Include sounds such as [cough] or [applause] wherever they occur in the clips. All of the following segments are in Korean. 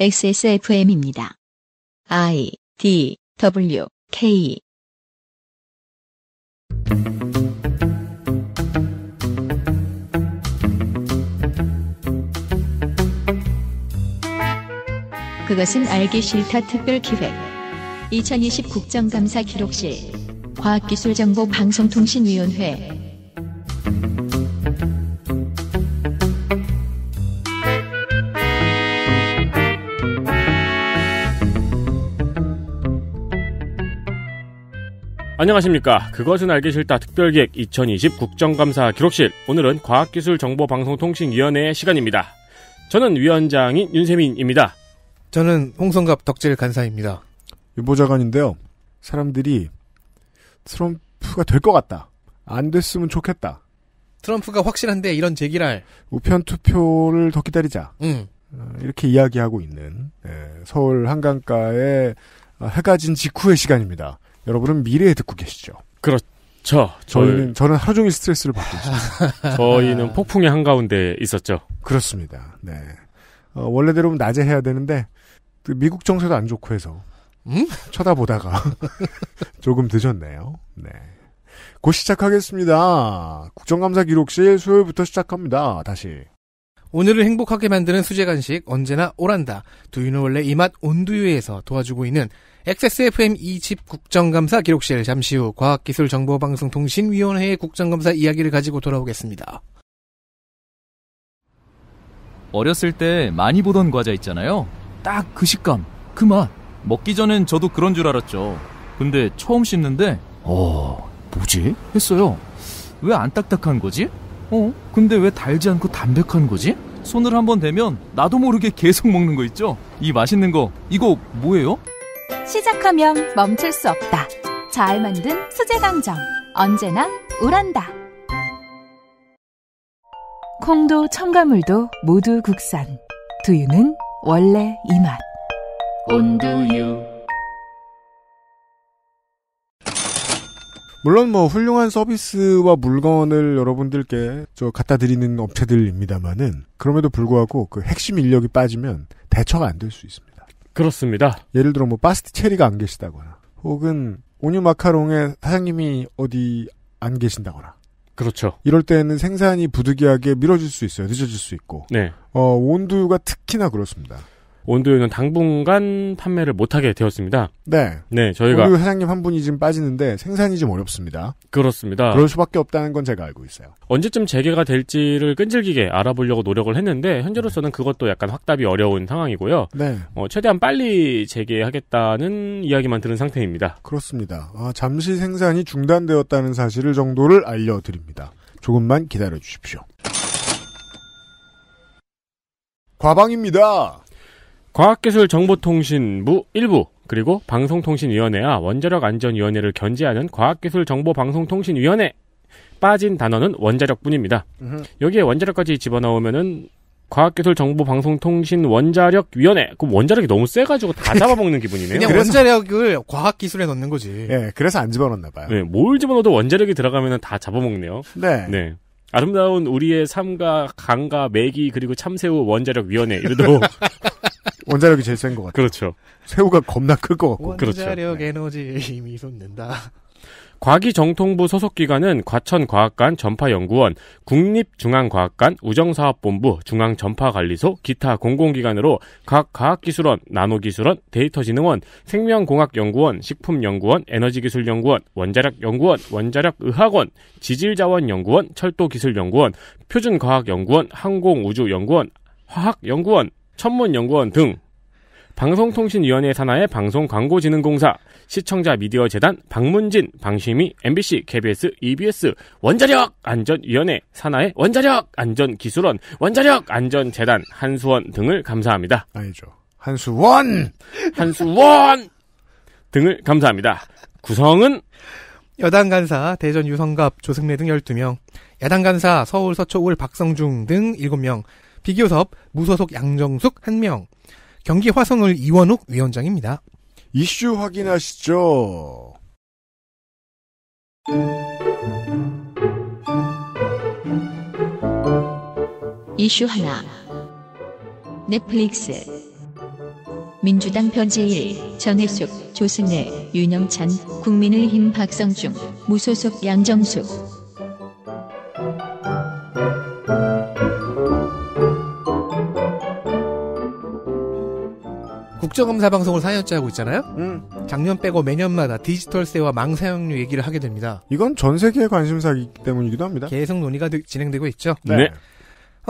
XSFM입니다. I D W K 그것은 알기 싫다 특별 기획 2020 국정감사 기록실 과학기술정보방송통신위원회 안녕하십니까. 그것은 알기 싫다 특별기획 2020 국정감사 기록실. 오늘은 과학기술정보방송통신위원회의 시간입니다. 저는 위원장인 윤세민입니다. 저는 홍성갑 덕질 간사입니다. 유보자관인데요 사람들이 트럼프가 될 것 같다. 안 됐으면 좋겠다. 트럼프가 확실한데 이런 제기랄. 우편 투표를 더 기다리자. 음. 이렇게 이야기하고 있는 예, 서울 한강가의 아, 해가 진 직후의 시간입니다. 여러분은 미래에 듣고 계시죠. 그렇죠. 저희는 저는 하루 종일 스트레스를 받고 있습니다. [laughs] 저희는 폭풍의 한가운데 있었죠. 그렇습니다. 네. 어, 원래대로면 낮에 해야 되는데 그 미국 정세도 안 좋고 해서 음? 쳐다보다가 [laughs] 조금 늦었네요. 네. 곧 시작하겠습니다. 국정감사 기록실 수요일부터 시작합니다. 다시. 오늘을 행복하게 만드는 수제 간식 언제나 오란다. 두유는 원래 이 맛 온두유에서 도와주고 있는 XSFM 2집 국정감사 기록실 잠시 후 과학기술정보방송통신위원회의 국정감사 이야기를 가지고 돌아오겠습니다. 어렸을 때 많이 보던 과자 있잖아요. 딱 그 식감, 그 맛. 먹기 전엔 저도 그런 줄 알았죠. 근데 처음 씹는데, 어, 뭐지? 했어요. 왜 안 딱딱한 거지? 어, 근데 왜 달지 않고 담백한 거지? 손을 한번 대면 나도 모르게 계속 먹는 거 있죠? 이 맛있는 거, 이거 뭐예요? 시작하면 멈출 수 없다. 잘 만든 수제강정. 언제나 우란다. 콩도 첨가물도 모두 국산. 두유는 원래 이 맛. 온두유. 물론 뭐 훌륭한 서비스와 물건을 여러분들께 저 갖다 드리는 업체들입니다만은 그럼에도 불구하고 그 핵심 인력이 빠지면 대처가 안 될 수 있습니다. 그렇습니다. 예를 들어 뭐 바스티체리가 안 계시다거나 혹은 온유 마카롱의 사장님이 어디 안 계신다거나 그렇죠. 이럴 때는 생산이 부득이하게 미뤄질 수 있어요. 늦어질 수 있고. 네. 어, 온두유가 특히나 그렇습니다. 온도요는 당분간 판매를 못하게 되었습니다. 네. 네, 저희가. 우리 회장님 한 분이 지금 빠지는데 생산이 좀 어렵습니다. 그렇습니다. 그럴 수밖에 없다는 건 제가 알고 있어요. 언제쯤 재개가 될지를 끈질기게 알아보려고 노력을 했는데, 현재로서는 네. 그것도 약간 확답이 어려운 상황이고요. 네. 어, 최대한 빨리 재개하겠다는 이야기만 들은 상태입니다. 그렇습니다. 아, 잠시 생산이 중단되었다는 사실을 정도를 알려드립니다. 조금만 기다려 주십시오. 과방입니다. 과학기술정보통신부 1부 그리고 방송통신위원회와 원자력안전위원회를 견제하는 과학기술정보방송통신위원회 빠진 단어는 원자력뿐입니다. 여기에 원자력까지 집어넣으면은 과학기술정보방송통신 원자력위원회. 그 원자력이 너무 세가지고 다 잡아먹는 기분이네요. 그냥 원자력을 과학기술에 넣는 거지. 네, 그래서 안 집어넣나 봐요. 네, 뭘 집어넣어도 원자력이 들어가면 다 잡아먹네요. 네. 네. 아름다운 우리의 삶과 강과 매기 그리고 참새우 원자력위원회 이러도 [laughs] 원자력이 제일 센 것 같아요. 그렇죠. 새우가 겁나 클것 같고. 그렇죠. 원자력 네. 에너지에 힘 솟는다. 과기정통부 소속기관은 과천과학관 전파연구원, 국립중앙과학관 우정사업본부, 중앙전파관리소, 기타 공공기관으로 각 과학기술원, 나노기술원, 데이터지능원, 생명공학연구원, 식품연구원, 에너지기술연구원, 원자력연구원, 원자력의학원, 지질자원연구원, 철도기술연구원, 표준과학연구원, 항공우주연구원, 화학연구원, 천문연구원 등 방송통신위원회 산하의 방송광고진흥공사, 시청자미디어재단, 방문진, 방심이, MBC, KBS, EBS, 원자력 안전위원회 산하의 원자력 안전기술원, 원자력 안전재단, 한수원 등을 감사합니다. 아니죠. 한수원! 한수원! 등을 감사합니다. 구성은 여당 간사, 대전 유성갑, 조승래 등 12명, 야당 간사, 서울 서초 울 박성중 등 7명, 비교 섭 무소속 양정숙 한 명 경기 화성을 이원욱 위원장입니다. 이슈 확인하시죠. 이슈 하나. 넷플릭스. 민주당 변재일, 전혜숙, 조승래, 윤영찬, 국민의힘 박성중, 무소속 양정숙. 국정감사 방송을 4년째 하고 있잖아요. 음. 작년 빼고 매년마다 디지털세와 망사용료 얘기를 하게 됩니다. 이건 전 세계의 관심사이기 때문이기도 합니다. 계속 논의가 되, 진행되고 있죠. 네. 네.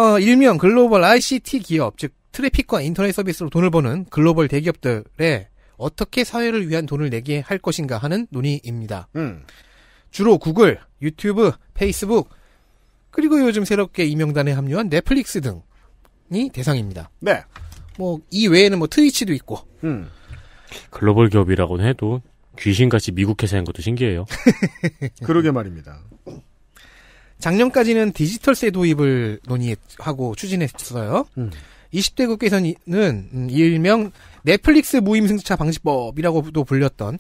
어, 일명 글로벌 ICT 기업, 즉 트래픽과 인터넷 서비스로 돈을 버는 글로벌 대기업들에 어떻게 사회를 위한 돈을 내게 할 것인가 하는 논의입니다. 음. 주로 구글, 유튜브, 페이스북, 그리고 요즘 새롭게 이명단에 합류한 넷플릭스 등이 대상입니다. 네. 뭐이 외에는 뭐 트위치도 있고. 음. 글로벌 기업이라고 해도 귀신같이 미국 회사인 것도 신기해요. [laughs] 그러게 말입니다. 작년까지는 디지털세 도입을 논의하고 추진했어요. 음. 20대 국회에서는 음, 일명 넷플릭스 무임승차 방지법이라고도 불렸던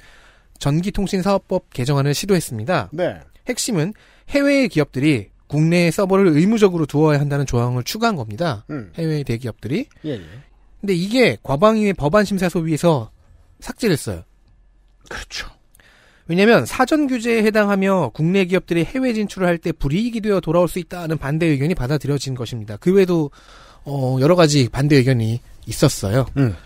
전기통신사업법 개정안을 시도했습니다. 네. 핵심은 해외의 기업들이 국내에 서버를 의무적으로 두어야 한다는 조항을 추가한 겁니다. 음. 해외의 대기업들이 예, 예. 근데 이게 과방위의 법안심사 소위에서 삭제를 했어요. 그렇죠. 왜냐면 사전 규제에 해당하며 국내 기업들이 해외 진출을 할 때 불이익이 되어 돌아올 수 있다는 반대 의견이 받아들여진 것입니다. 그 외에도 어, 여러 가지 반대 의견이 있었어요. 음.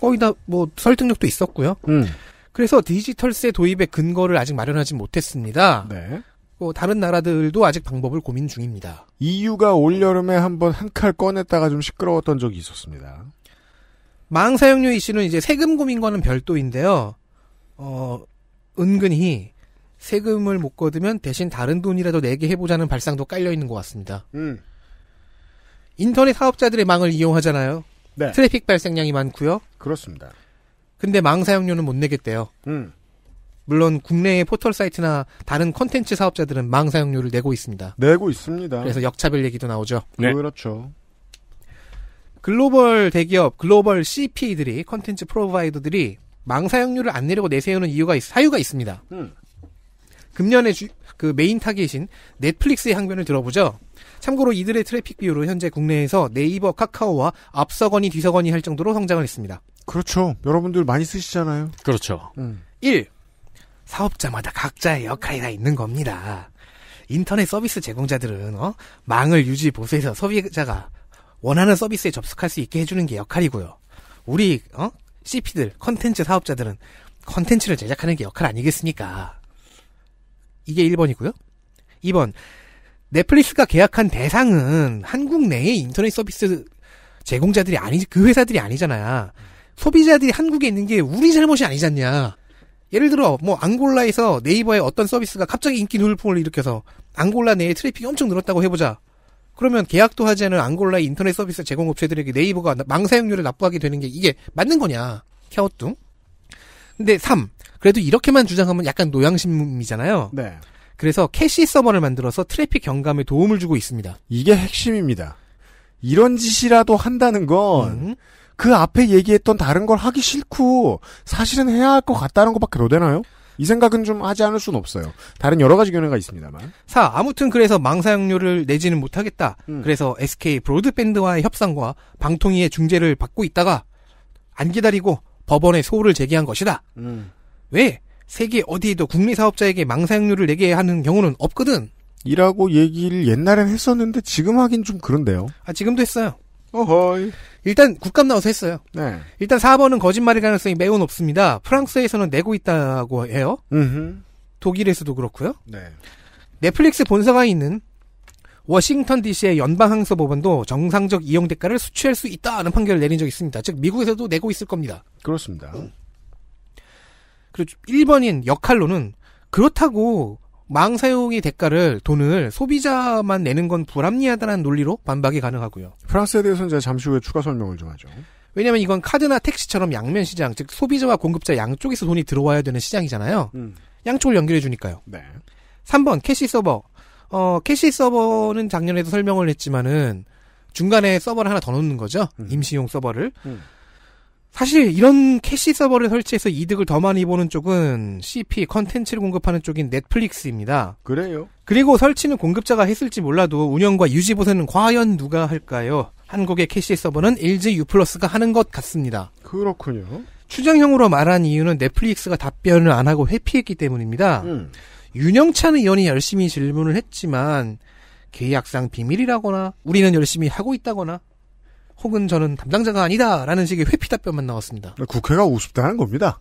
거의 다 뭐 설득력도 있었고요. 음. 그래서 디지털세 도입의 근거를 아직 마련하지 못했습니다. 네. 뭐 다른 나라들도 아직 방법을 고민 중입니다. EU가 올 여름에 한번 한 칼 꺼냈다가 좀 시끄러웠던 적이 있었습니다. 망사용료 이슈는 이제 세금 고민과는 별도인데요. 어, 은근히 세금을 못 거두면 대신 다른 돈이라도 내게 해보자는 발상도 깔려 있는 것 같습니다. 음. 인터넷 사업자들의 망을 이용하잖아요. 네. 트래픽 발생량이 많고요. 그렇습니다. 근데 망 사용료는 못 내겠대요. 음. 물론 국내의 포털 사이트나 다른 컨텐츠 사업자들은 망 사용료를 내고 있습니다. 내고 있습니다. 그래서 역차별 얘기도 나오죠. 네. 그렇죠. 글로벌 대기업, 글로벌 CP들이 컨텐츠 프로바이더들이 망사형률을 안내려고 내세우는 이유가 사유가 있습니다. 음. 금년에 주, 그 메인 타겟인 넷플릭스의 항변을 들어보죠. 참고로 이들의 트래픽 비율은 현재 국내에서 네이버, 카카오와 앞서거니 뒤서거니 할 정도로 성장을 했습니다. 그렇죠. 여러분들 많이 쓰시잖아요. 그렇죠. 음. 1. 사업자마다 각자의 역할이 다 있는 겁니다. 인터넷 서비스 제공자들은 어? 망을 유지 보수해서 소비자가 원하는 서비스에 접속할 수 있게 해주는 게 역할이고요. 우리 어? CP들 컨텐츠 사업자들은 컨텐츠를 제작하는 게 역할 아니겠습니까? 이게 1번이고요. 2번 넷플릭스가 계약한 대상은 한국 내의 인터넷 서비스 제공자들이 아니지 그 회사들이 아니잖아요. 소비자들이 한국에 있는 게 우리 잘못이 아니잖냐. 예를 들어 뭐 앙골라에서 네이버의 어떤 서비스가 갑자기 인기 돌풍을 일으켜서 앙골라 내에 트래픽이 엄청 늘었다고 해보자. 그러면 계약도 하지 않은 앙골라 인터넷 서비스 제공업체들에게 네이버가 망사용료를 납부하게 되는 게 이게 맞는 거냐. 캬오뚱. 근데 3. 그래도 이렇게만 주장하면 약간 노양심이잖아요. 네. 그래서 캐시 서버를 만들어서 트래픽 경감에 도움을 주고 있습니다. 이게 핵심입니다. 이런 짓이라도 한다는 건그 음. 그 앞에 얘기했던 다른 걸 하기 싫고 사실은 해야 할 것 같다는 것밖에 더 되나요? 이 생각은 좀 하지 않을 수는 없어요. 다른 여러 가지 견해가 있습니다만. 4. 아무튼 그래서 망사용료를 내지는 못하겠다. 음. 그래서 SK 브로드밴드와의 협상과 방통위의 중재를 받고 있다가 안 기다리고 법원에 소를 제기한 것이다. 음. 왜? 세계 어디에도 국내 사업자에게 망사용료를 내게 하는 경우는 없거든. 이라고 얘기를 옛날엔 했었는데 지금 하긴 좀 그런데요. 아, 지금도 했어요. 어허이. 일단 국감 나와서 했어요. 네. 일단 4번은 거짓말일 가능성이 매우 높습니다. 프랑스에서는 내고 있다고 해요. 음흠. 독일에서도 그렇고요. 네. 넷플릭스 본사가 있는 워싱턴 DC의 연방항소 법원도 정상적 이용 대가를 수취할 수 있다는 판결을 내린 적이 있습니다. 즉 미국에서도 내고 있을 겁니다. 그렇습니다. 그리고 1번인 역할로는 그렇다고 망 사용의 대가를 돈을 소비자만 내는 건 불합리하다는 논리로 반박이 가능하고요. 프랑스에 대해서는 제가 잠시 후에 추가 설명을 좀 하죠. 왜냐하면 이건 카드나 택시처럼 양면 시장, 즉 소비자와 공급자 양쪽에서 돈이 들어와야 되는 시장이잖아요. 음. 양쪽을 연결해 주니까요. 네. 3번 캐시 서버. 어, 캐시 서버는 작년에도 설명을 했지만은 중간에 서버를 하나 더 놓는 거죠. 음. 임시용 서버를. 음. 사실 이런 캐시 서버를 설치해서 이득을 더 많이 보는 쪽은 CP 컨텐츠를 공급하는 쪽인 넷플릭스입니다. 그래요. 그리고 설치는 공급자가 했을지 몰라도 운영과 유지 보수는 과연 누가 할까요? 한국의 캐시 서버는 LG U+가 하는 것 같습니다. 그렇군요. 추정형으로 말한 이유는 넷플릭스가 답변을 안 하고 회피했기 때문입니다. 음. 윤영찬 의원이 열심히 질문을 했지만 계약상 비밀이라거나 우리는 열심히 하고 있다거나 혹은 저는 담당자가 아니다라는 식의 회피 답변만 나왔습니다. 국회가 우습다는 겁니다.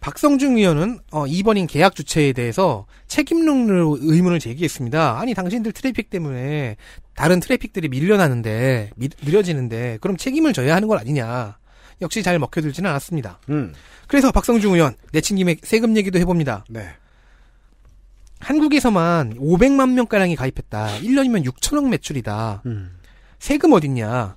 박성중 의원은 어, 2번인 계약 주체에 대해서 책임론으로 의문을 제기했습니다. 아니 당신들 트래픽 때문에 다른 트래픽들이 밀려나는데 미, 느려지는데 그럼 책임을 져야 하는 건 아니냐. 역시 잘 먹혀들지는 않았습니다. 음. 그래서 박성중 의원 내친김에 세금 얘기도 해봅니다. 네. 한국에서만 500만 명가량이 가입했다. 1년이면 6천억 매출이다. 음. 세금 어딨냐.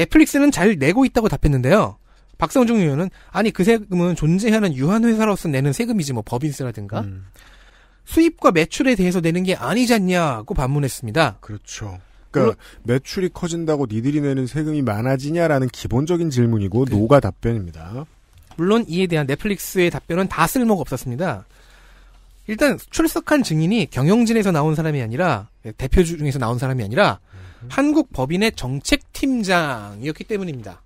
넷플릭스는 잘 내고 있다고 답했는데요. 박성중 의원은 아니 그 세금은 존재하는 유한회사로서 내는 세금이지 뭐 법인세라든가 음. 수입과 매출에 대해서 내는 게 아니잖냐고 반문했습니다. 그렇죠. 그러니까 음. 매출이 커진다고 니들이 내는 세금이 많아지냐라는 기본적인 질문이고 네. 노가 답변입니다. 물론 이에 대한 넷플릭스의 답변은 다 쓸모가 없었습니다. 일단 출석한 증인이 경영진에서 나온 사람이 아니라 대표 중에서 나온 사람이 아니라 한국 법인의 정책팀장이었기 때문입니다.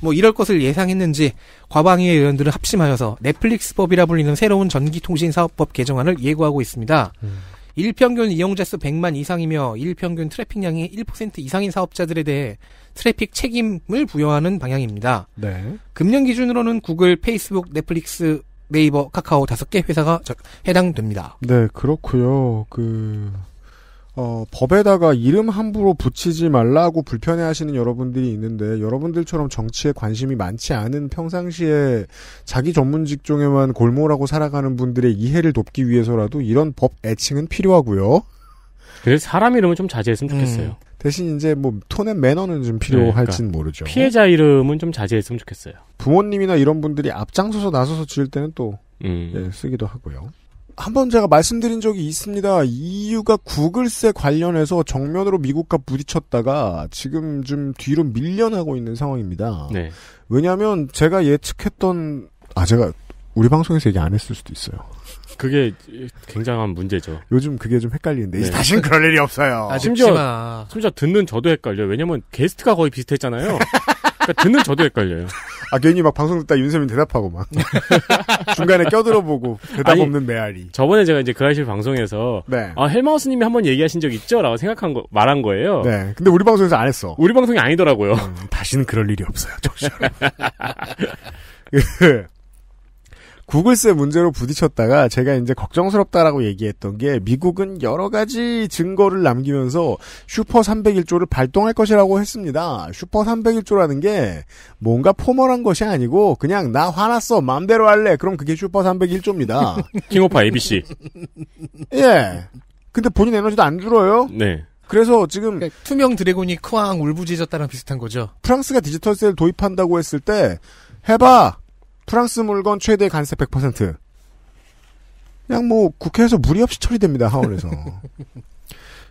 뭐 이럴 것을 예상했는지 과방위의 의원들은 합심하여서 넷플릭스법이라 불리는 새로운 전기통신사업법 개정안을 예고하고 있습니다. 음. 일평균 이용자 수 100만 이상이며 일평균 트래픽량이 1% 이상인 사업자들에 대해 트래픽 책임을 부여하는 방향입니다. 네. 금년 기준으로는 구글, 페이스북, 넷플릭스, 네이버, 카카오 다섯 개 회사가 해당됩니다. 네, 그렇고요. 그 어, 법에다가 이름 함부로 붙이지 말라고 불편해 하시는 여러분들이 있는데, 여러분들처럼 정치에 관심이 많지 않은 평상시에 자기 전문 직종에만 골몰하고 살아가는 분들의 이해를 돕기 위해서라도 이런 법 애칭은 필요하고요. 그래서 사람 이름은 좀 자제했으면 음. 좋겠어요. 음, 대신 이제 뭐톤의 매너는 좀 네, 그러니까 필요할진 그러니까 모르죠. 피해자 이름은 좀 자제했으면 좋겠어요. 부모님이나 이런 분들이 앞장서서 나서서 지을 때는 또 음. 예, 쓰기도 하고요. 한번 제가 말씀드린 적이 있습니다. EU가 구글세 관련해서 정면으로 미국과 부딪혔다가 지금 좀 뒤로 밀려나고 있는 상황입니다. 네. 왜냐하면 제가 예측했던 아 제가 우리 방송에서 얘기 안 했을 수도 있어요. 그게 굉장한 문제죠. 요즘 그게 좀 헷갈리는데 네. 다시는 그럴 일이 없어요. 아, 심지어 심지어 듣는 저도 헷갈려. 요 왜냐면 게스트가 거의 비슷했잖아요. [laughs] 그러니까 듣는 저도 헷갈려요. 아 괜히 막 방송 듣다 윤세민 대답하고 막 [laughs] 중간에 껴들어보고 대답 아니, 없는 메아리. 저번에 제가 이제 그아실 방송에서 네. 아 헬마우스님이 한번 얘기하신 적 있죠라고 생각한 거 말한 거예요. 네. 근데 우리 방송에서 안 했어. 우리 방송이 아니더라고요. 음, 다시는 그럴 일이 없어요. 정신. [laughs] [laughs] 구글세 문제로 부딪혔다가 제가 이제 걱정스럽다라고 얘기했던 게 미국은 여러 가지 증거를 남기면서 슈퍼 301조를 발동할 것이라고 했습니다. 슈퍼 301조라는 게 뭔가 포멀한 것이 아니고 그냥 나 화났어 마음대로 할래 그럼 그게 슈퍼 301조입니다. 킹오파 ABC. 예. 근데 본인 에너지도 안 줄어요. 네. 그래서 지금 그러니까 투명 드래곤이 크왕 울부짖었다랑 비슷한 거죠. 프랑스가 디지털세를 도입한다고 했을 때 해봐 프랑스 물건 최대 간세 100%. 그냥 뭐 국회에서 무리 없이 처리됩니다. 하원에서. [laughs]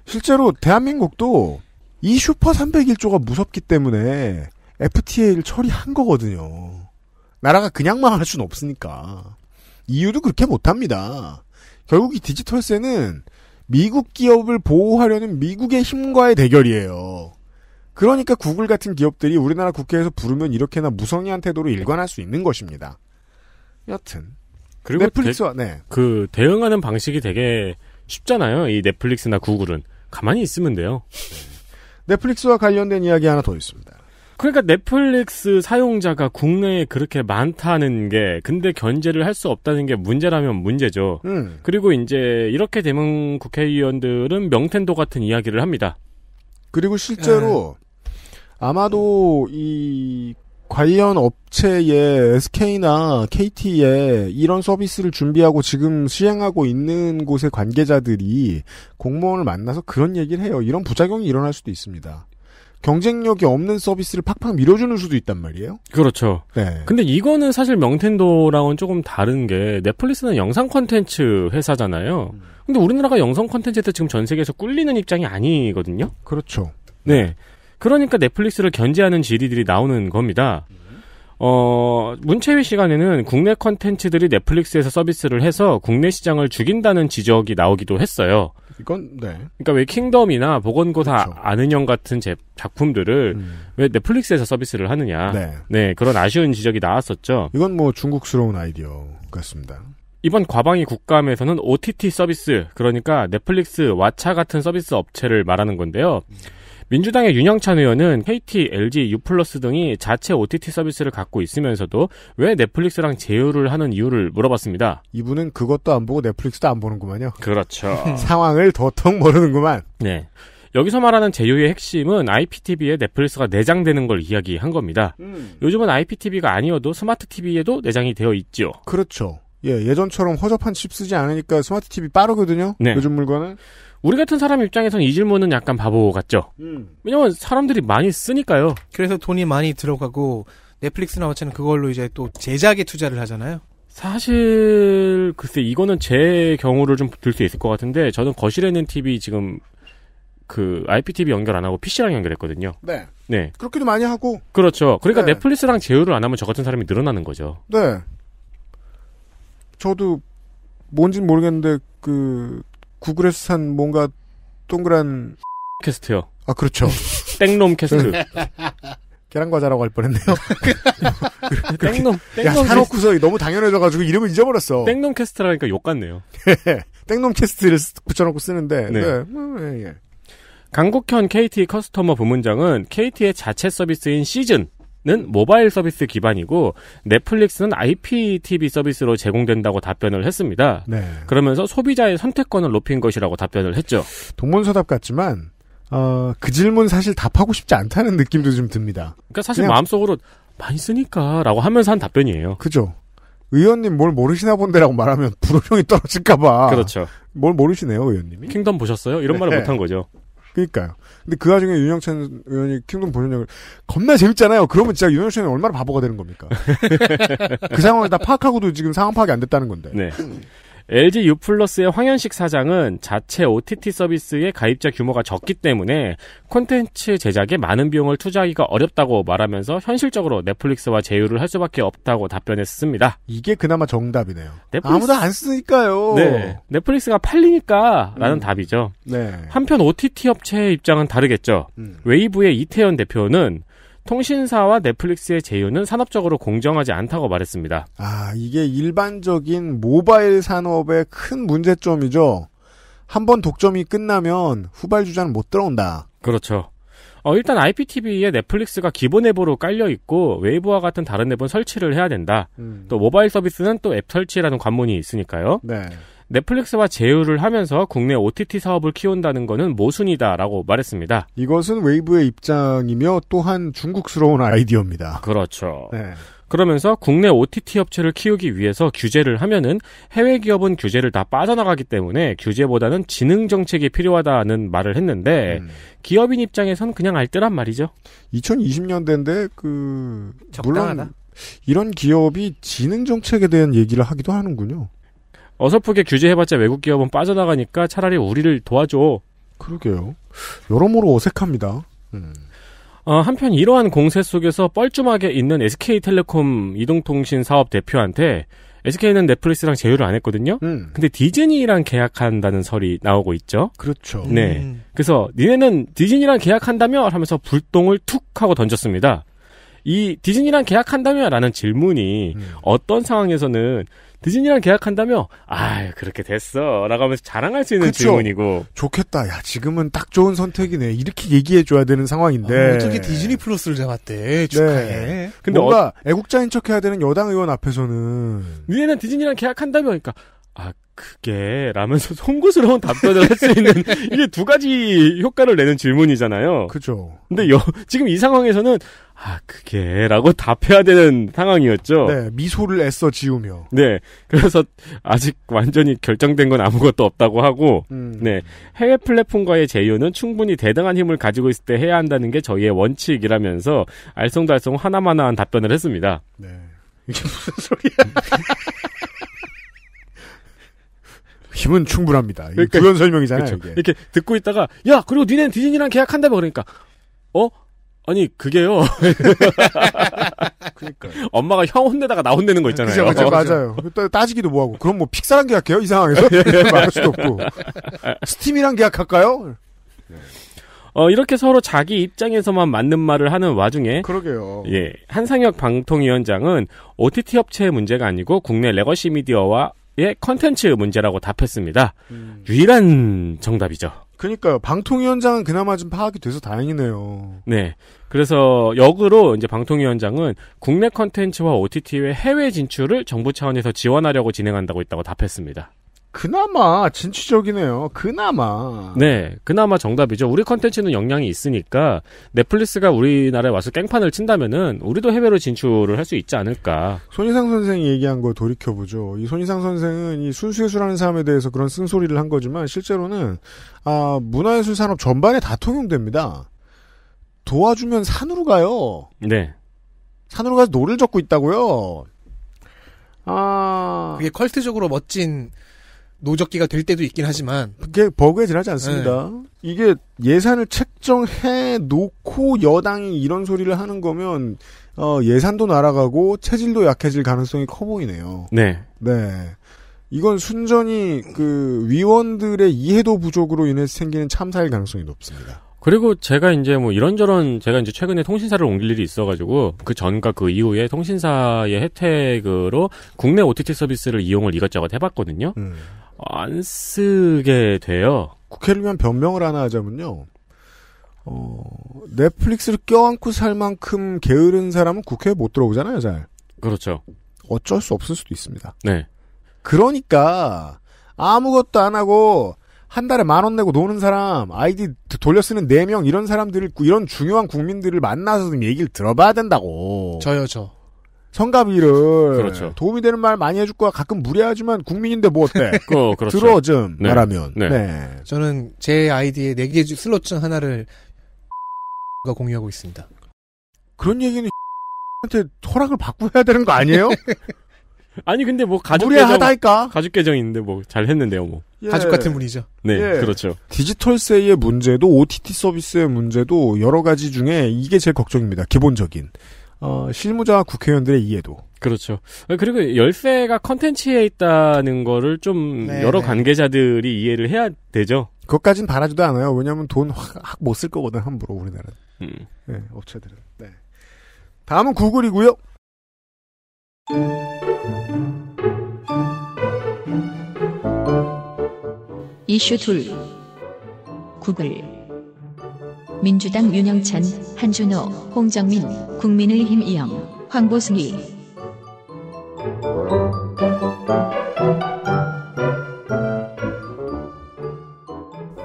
실제로 대한민국도 이 슈퍼 301조가 무섭기 때문에 FTA를 처리한 거거든요. 나라가 그냥만 할 수는 없으니까. 이유도 그렇게 못합니다. 결국 이 디지털세는 미국 기업을 보호하려는 미국의 힘과의 대결이에요. 그러니까 구글 같은 기업들이 우리나라 국회에서 부르면 이렇게나 무성의한 태도로 일관할 수 있는 것입니다. 여튼 그리고 넷플릭스와 네. 그 대응하는 방식이 되게 쉽잖아요. 이 넷플릭스나 구글은 가만히 있으면 돼요. 네. 넷플릭스와 관련된 이야기 하나 더 있습니다. 그러니까 넷플릭스 사용자가 국내에 그렇게 많다는 게 근데 견제를 할 수 없다는 게 문제라면 문제죠. 음. 그리고 이제 이렇게 되면 국회의원들은 명텐도 같은 이야기를 합니다. 그리고 실제로 네. 아마도 이 관련 업체의 SK나 KT에 이런 서비스를 준비하고 지금 시행하고 있는 곳의 관계자들이 공무원을 만나서 그런 얘기를 해요. 이런 부작용이 일어날 수도 있습니다. 경쟁력이 없는 서비스를 팍팍 밀어주는 수도 있단 말이에요. 그렇죠. 네. 근데 이거는 사실 명텐도랑은 조금 다른 게 넷플릭스는 영상 콘텐츠 회사잖아요. 음. 근데 우리나라가 영상 콘텐츠에 지금 전 세계에서 꿀리는 입장이 아니거든요. 그렇죠. 네. 네. 그러니까 넷플릭스를 견제하는 지리들이 나오는 겁니다. 어, 문체위 시간에는 국내 컨텐츠들이 넷플릭스에서 서비스를 해서 국내 시장을 죽인다는 지적이 나오기도 했어요. 이건, 네. 그러니까 왜 킹덤이나 보건고사 그렇죠. 아는형 같은 제, 작품들을 음. 왜 넷플릭스에서 서비스를 하느냐. 네. 네. 그런 아쉬운 지적이 나왔었죠. 이건 뭐 중국스러운 아이디어 같습니다. 이번 과방위 국감에서는 OTT 서비스, 그러니까 넷플릭스, 왓챠 같은 서비스 업체를 말하는 건데요. 음. 민주당의 윤영찬 의원은 KT, LG, U+, 등이 자체 OTT 서비스를 갖고 있으면서도 왜 넷플릭스랑 제휴를 하는 이유를 물어봤습니다. 이분은 그것도 안 보고 넷플릭스도 안 보는구만요. 그렇죠. [laughs] 상황을 더통 모르는구만. 네. 여기서 말하는 제휴의 핵심은 IPTV에 넷플릭스가 내장되는 걸 이야기한 겁니다. 음. 요즘은 IPTV가 아니어도 스마트 TV에도 내장이 되어 있죠. 그렇죠. 예, 예전처럼 허접한 칩 쓰지 않으니까 스마트 TV 빠르거든요. 네. 요즘 물건은. 우리 같은 사람 입장에선 이 질문은 약간 바보 같죠. 음. 왜냐면 사람들이 많이 쓰니까요. 그래서 돈이 많이 들어가고 넷플릭스나 어찬가 그걸로 이제 또 제작에 투자를 하잖아요. 사실 글쎄 이거는 제 경우를 좀 들 수 있을 것 같은데 저는 거실에 있는 TV 지금 그 IPTV 연결 안 하고 PC랑 연결했거든요. 네. 네. 그렇게도 많이 하고. 그렇죠. 그러니까 네. 넷플릭스랑 제휴를 안 하면 저 같은 사람이 늘어나는 거죠. 네. 저도 뭔진 모르겠는데 그 구글에서 산 뭔가 동그란 캐스트요. 아 그렇죠. [laughs] 땡놈 캐스트. 네. 계란과자라고 할 뻔했네요. 땡놈, [laughs] 땡놈. 야, 사놓고서 너무 당연해져가지고 이름을 잊어버렸어. 땡놈 캐스트라니까 욕 같네요. [laughs] 예. 땡놈 캐스트를 붙여놓고 쓰는데. 네. 네. 네. 강국현 KT e 커스터머 부문장은 KT의 e 자체 서비스인 시즌. 는 모바일 서비스 기반이고 넷플릭스는 IPTV 서비스로 제공된다고 답변을 했습니다. 네. 그러면서 소비자의 선택권을 높인 것이라고 답변을 했죠. 동문서답 같지만 어, 그 질문 사실 답하고 싶지 않다는 느낌도 좀 듭니다. 그러니까 사실 마음속으로 많이 쓰니까라고 하면서 한 답변이에요. 그죠. 의원님 뭘 모르시나 본데라고 말하면 불호령이 떨어질까봐. 그렇죠. 뭘 모르시네요, 의원님이. 킹덤 보셨어요? 이런 네. 말을 못한 거죠. 그니까요. 근데 그 와중에 윤영찬 의원이 킹덤 보존역을 겁나 재밌잖아요. 그러면 진짜 윤영찬이 얼마나 바보가 되는 겁니까? [laughs] 그 상황을 다 파악하고도 지금 상황 파악이 안 됐다는 건데. 네. LG U 플러스의 황현식 사장은 자체 OTT 서비스의 가입자 규모가 적기 때문에 콘텐츠 제작에 많은 비용을 투자하기가 어렵다고 말하면서 현실적으로 넷플릭스와 제휴를 할 수밖에 없다고 답변했습니다. 이게 그나마 정답이네요. 넷플릭스... 아무도 안 쓰니까요. 네. 넷플릭스가 팔리니까라는 음. 답이죠. 네. 한편 OTT 업체의 입장은 다르겠죠. 음. 웨이브의 이태현 대표는 통신사와 넷플릭스의 제휴는 산업적으로 공정하지 않다고 말했습니다. 아, 이게 일반적인 모바일 산업의 큰 문제점이죠. 한번 독점이 끝나면 후발주자는 못 들어온다. 그렇죠. 어, 일단 IPTV에 넷플릭스가 기본 앱으로 깔려 있고 웨이브와 같은 다른 앱은 설치를 해야 된다. 음. 또 모바일 서비스는 또 앱 설치라는 관문이 있으니까요. 네. 넷플릭스와 제휴를 하면서 국내 OTT 사업을 키운다는 것은 모순이다라고 말했습니다. 이것은 웨이브의 입장이며 또한 중국스러운 아이디어입니다. 그렇죠. 네. 그러면서 국내 OTT 업체를 키우기 위해서 규제를 하면은 해외 기업은 규제를 다 빠져나가기 때문에 규제보다는 지능 정책이 필요하다는 말을 했는데 음. 기업인 입장에선 그냥 알뜰한 말이죠. 2020년대인데 그 적당하다. 물론 이런 기업이 지능 정책에 대한 얘기를 하기도 하는군요. 어설프게 규제해봤자 외국 기업은 빠져나가니까 차라리 우리를 도와줘. 그러게요. 여러모로 어색합니다. 음. 어, 한편 이러한 공세 속에서 뻘쭘하게 있는 SK텔레콤 이동통신 사업 대표한테 SK는 넷플릭스랑 제휴를 안 했거든요. 음. 근데 디즈니랑 계약한다는 설이 나오고 있죠. 그렇죠. 네. 음. 그래서 니네는 디즈니랑 계약한다며 하면서 불똥을 툭 하고 던졌습니다. 이 디즈니랑 계약한다며라는 질문이 음. 어떤 상황에서는 디즈니랑 계약한다며? 아 그렇게 됐어. 라고 하면서 자랑할 수 있는 그쵸? 질문이고. 좋겠다. 야, 지금은 딱 좋은 선택이네. 이렇게 얘기해줘야 되는 상황인데. 아, 어, 떻게 디즈니 플러스를 잡았대. 축하해. 네. 근데 뭔가 어... 애국자인 척 해야 되는 여당 의원 앞에서는. 니네는 디즈니랑 계약한다며? 그러니까, 아, 그게 라면서 [laughs] 송구스러운 답변을 할 수 있는 [laughs] 이게 두 가지 효과를 내는 질문이잖아요. 그죠. 근데 여, 지금 이 상황에서는 아 그게라고 [laughs] 답해야 되는 상황이었죠. 네 미소를 애써 지우며. 네 그래서 아직 완전히 결정된 건 아무것도 없다고 하고 음. 네 해외 플랫폼과의 제휴는 충분히 대등한 힘을 가지고 있을 때 해야 한다는 게 저희의 원칙이라면서 알쏭달쏭 하나만한 답변을 했습니다. 네 이게 무슨 소리야? 힘은 충분합니다. 그러니까, 구현 설명이잖아요. 이렇게 듣고 있다가 야 그리고 니네는 디즈니랑 계약한다며 그러니까 어 아니 그게요. 그러니까 [laughs] 엄마가 형 혼내다가 나 혼내는 거 있잖아요. 그쵸, 그쵸, [laughs] 맞아요. 따, 지기도 뭐하고 그럼 뭐 픽사랑 계약해요 이 상황에서 막을 [laughs] 예. 수도 없고 스팀이랑 계약할까요? 어, 이렇게 서로 자기 입장에서만 맞는 말을 하는 와중에 그러게요. 예. 한상혁 방통위원장은 OTT 업체의 문제가 아니고 국내 레거시 미디어와 의 예, 컨텐츠 문제라고 답했습니다. 음. 유일한 정답이죠. 그니까요. 러 방통위원장은 그나마 좀 파악이 돼서 다행이네요. 네. 그래서 역으로 이제 방통위원장은 국내 컨텐츠와 OTT의 해외 진출을 정부 차원에서 지원하려고 진행한다고 있다고 답했습니다. 그나마 진취적이네요. 그나마. 네, 그나마 정답이죠. 우리 컨텐츠는 영향이 있으니까 넷플릭스가 우리나라에 와서 깽판을 친다면은 우리도 해외로 진출을 할 수 있지 않을까. 손희상 선생이 얘기한 거 돌이켜 보죠. 이 손희상 선생은 이 순수예술하는 사람에 대해서 그런 쓴소리를 한 거지만 실제로는 아 문화예술 산업 전반에 다 통용됩니다. 도와주면 산으로 가요. 네. 산으로 가서 노를 젓고 있다고요. 아 그게 컬트적으로 멋진 노적기가 될 때도 있긴 하지만 그게 버그에 지나지 않습니다. 네. 이게 예산을 책정해 놓고 여당이 이런 소리를 하는 거면 어, 예산도 날아가고 체질도 약해질 가능성이 커 보이네요. 네. 네. 이건 순전히 그 위원들의 이해도 부족으로 인해서 생기는 참사일 가능성이 높습니다. 그리고 제가 이제 뭐 이런저런 제가 이제 최근에 통신사를 옮길 일이 있어가지고 그 전과 그 이후에 통신사의 혜택으로 국내 OTT 서비스를 이용을 이것저것 해봤거든요. 음. 안 쓰게 돼요. 국회를 위한 변명을 하나 하자면요. 어, 넷플릭스를 껴안고 살 만큼 게으른 사람은 국회에 못 들어오잖아요, 잘. 그렇죠. 어쩔 수 없을 수도 있습니다. 네. 그러니까 아무것도 안 하고 한 달에 만 원 내고 노는 사람, 아이디 돌려 쓰는 네 명 이런 사람들을 이런 중요한 국민들을 만나서 좀 얘기를 들어봐야 된다고. 저요, 저. 성가비를 그렇죠. 도움이 되는 말 많이 해줄 거야. 가끔 무례하지만 국민인데 뭐 어때? [laughs] 어, 그렇죠. 들어 좀 네. 말하면. 네. 네. 저는 제 아이디에 네개 슬롯 중 하나를 [laughs] 가 공유하고 있습니다. 그런 얘기는 [laughs] 한테 허락을 받고 해야 되는 거 아니에요? 아니 근데 뭐 가족 무례하다니까 가족 계정인데 뭐 잘 했는데요 뭐 예. 가족 같은 분이죠. 네 예. 그렇죠. 디지털세의 문제도 OTT 서비스의 문제도 여러 가지 중에 이게 제일 걱정입니다. 기본적인 어, 실무자와 국회의원들의 이해도. 그렇죠. 그리고 열쇠가 컨텐츠에 있다는 거를 좀 네네. 여러 네. 관계자들이 이해를 해야 되죠. 그것까진 바라지도 않아요. 왜냐하면 돈 확 못 쓸 거거든 함부로 우리나라는. 음. 네, 업체들은. 네. 다음은 구글이고요. 이슈 둘 구글 민주당 윤영찬, 한준호, 홍정민, 국민의힘 이영, 황보승이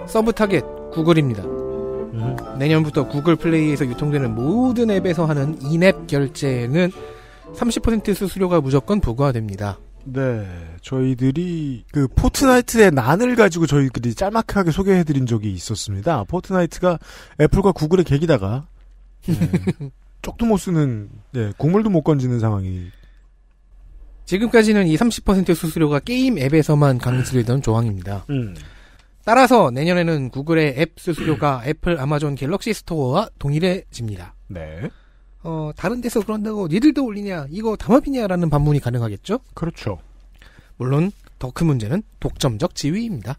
서브 타겟 구글입니다. 음. 내년부터 구글 플레이에서 유통되는 모든 앱에서 하는 인앱 결제는 30% 수수료가 무조건 부과됩니다. 네, 저희들이 그 포트나이트의 난을 가지고 저희들이 짤막하게 소개해드린 적이 있었습니다. 포트나이트가 애플과 구글의 계기다가 네, [laughs] 쪽도 못 쓰는, 네, 국물도 못 건지는 상황이. 지금까지는 이30% 수수료가 게임 앱에서만 강제되던 조항입니다. 음. 따라서 내년에는 구글의 앱 수수료가 애플, 아마존, 갤럭시 스토어와 동일해집니다. 네. 어, 다른 데서 그런다고 니들도 올리냐, 이거 담합이냐라는 반문이 가능하겠죠? 그렇죠. 물론 더 큰 문제는 독점적 지위입니다.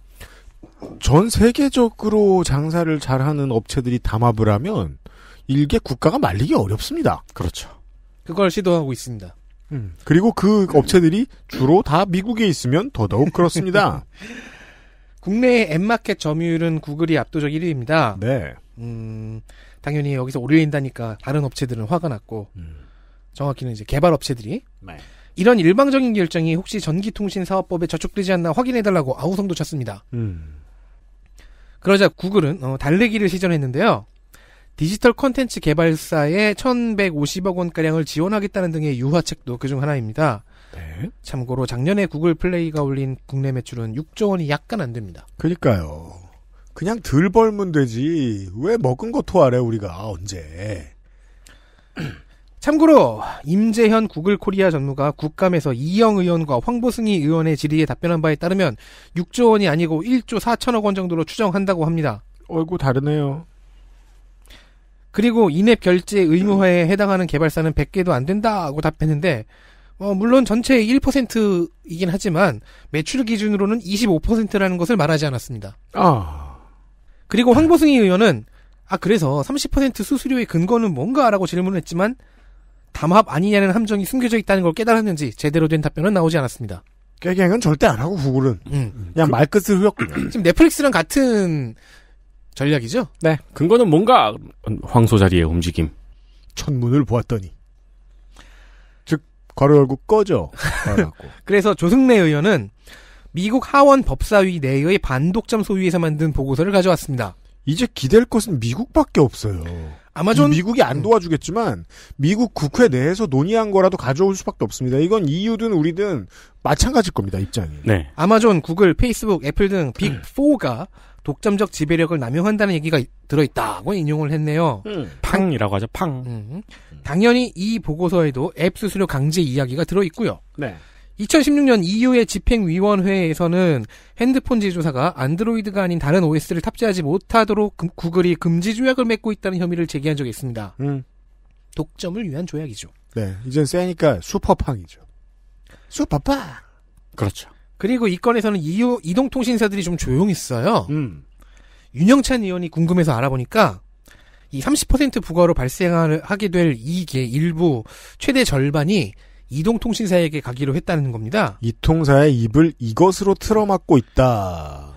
전 세계적으로 장사를 잘하는 업체들이 담합을 하면 일개 국가가 말리기 어렵습니다. 그렇죠. 그걸 시도하고 있습니다. 음. 그리고 그 업체들이 주로 다 미국에 있으면 더더욱 그렇습니다. [laughs] 국내의 앱마켓 점유율은 구글이 압도적 1위입니다. 네. 음, 당연히 여기서 오류인다니까 다른 업체들은 화가 났고 음. 정확히는 이제 개발 업체들이 네. 이런 일방적인 결정이 혹시 전기통신사업법에 저촉되지 않나 확인해달라고 아우성도 쳤습니다. 음. 그러자 구글은 어, 달래기를 시전했는데요. 디지털 컨텐츠 개발사에 1,150억 원가량을 지원하겠다는 등의 유화책도 그중 하나입니다. 네. 참고로 작년에 구글 플레이가 올린 국내 매출은 6조 원이 약간 안 됩니다. 그니까요. 그냥 덜 벌면 되지. 왜 먹은 거 토하래, 우리가, 언제. [clears throat] 참고로, 임재현 구글 코리아 전무가 국감에서 이영 의원과 황보승희 의원의 질의에 답변한 바에 따르면 6조 원이 아니고 1조 4천억 원 정도로 추정한다고 합니다. 얼굴 다르네요. 그리고 인앱 결제 의무화에 해당하는 개발사는 100개도 안 된다고 답했는데, 어, 물론 전체의 1%이긴 하지만 매출 기준으로는 25%라는 것을 말하지 않았습니다. 아. 그리고 황보승희 의원은 아 그래서 30% 수수료의 근거는 뭔가라고 질문을 했지만 담합 아니냐는 함정이 숨겨져 있다는 걸 깨달았는지 제대로 된 답변은 나오지 않았습니다. 깨갱은 절대 안 하고 구글은 음. 그냥 말끝을 흐렸군요. [clears throat] 지금 넷플릭스랑 같은 전략이죠? 네. 근거는 뭔가 황소 자리의 움직임. 천문을 보았더니 즉 괄호 열고 꺼져. [laughs] 그래서 조승래 의원은 미국 하원 법사위 내의 반독점 소위에서 만든 보고서를 가져왔습니다. 이제 기댈 것은 미국밖에 없어요. 아마존 미국이 안 음. 도와주겠지만 미국 국회 내에서 논의한 거라도 가져올 수밖에 없습니다. 이건 EU든 우리든 마찬가지일 겁니다. 입장이. 네. 아마존, 구글, 페이스북, 애플 등 빅4가 독점적 지배력을 남용한다는 얘기가 들어있다고 인용을 했네요. 음. 팡이라고 하죠. 팡. 음. 당연히 이 보고서에도 앱 수수료 강제 이야기가 들어있고요. 네. 2016년 EU의 집행위원회에서는 핸드폰 제조사가 안드로이드가 아닌 다른 OS를 탑재하지 못하도록 금, 구글이 금지 조약을 맺고 있다는 혐의를 제기한 적이 있습니다. 음. 독점을 위한 조약이죠. 네, 이젠 세니까 슈퍼팡이죠. 슈퍼팡. 그렇죠. 그리고 이 건에서는 EU 이동통신사들이 좀 조용했어요. 음. 윤영찬 의원이 궁금해서 알아보니까 이 30% 부과로 발생하게 될 이익의 일부 최대 절반이 이동통신사에게 가기로 했다는 겁니다. 이 통사의 입을 이것으로 틀어막고 있다.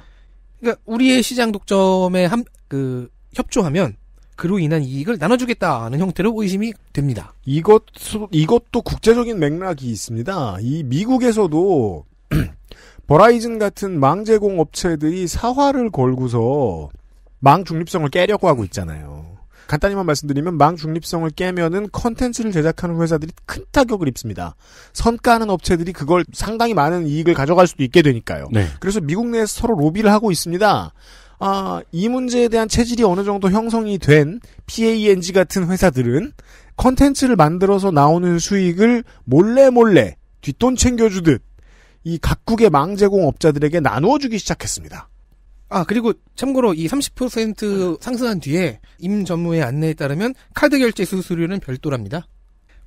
그러니까 우리의 시장 독점에 함, 그 협조하면 그로 인한 이익을 나눠주겠다는 형태로 의심이 됩니다. 이것 이것도 국제적인 맥락이 있습니다. 이 미국에서도 [clears throat] 버라이즌 같은 망제공 업체들이 사활을 걸고서 망 중립성을 깨려고 하고 있잖아요. 간단히만 말씀드리면 망 중립성을 깨면은 컨텐츠를 제작하는 회사들이 큰 타격을 입습니다. 선가하는 업체들이 그걸 상당히 많은 이익을 가져갈 수도 있게 되니까요. 네. 그래서 미국 내에서 서로 로비를 하고 있습니다. 아, 이 문제에 대한 체질이 어느 정도 형성이 된 PANG 같은 회사들은 컨텐츠를 만들어서 나오는 수익을 몰래 몰래 뒷돈 챙겨주듯 이 각국의 망제공업자들에게 나누어주기 시작했습니다. 아, 그리고 참고로 이 30% 상승한 뒤에 임 전무의 안내에 따르면 카드 결제 수수료는 별도랍니다.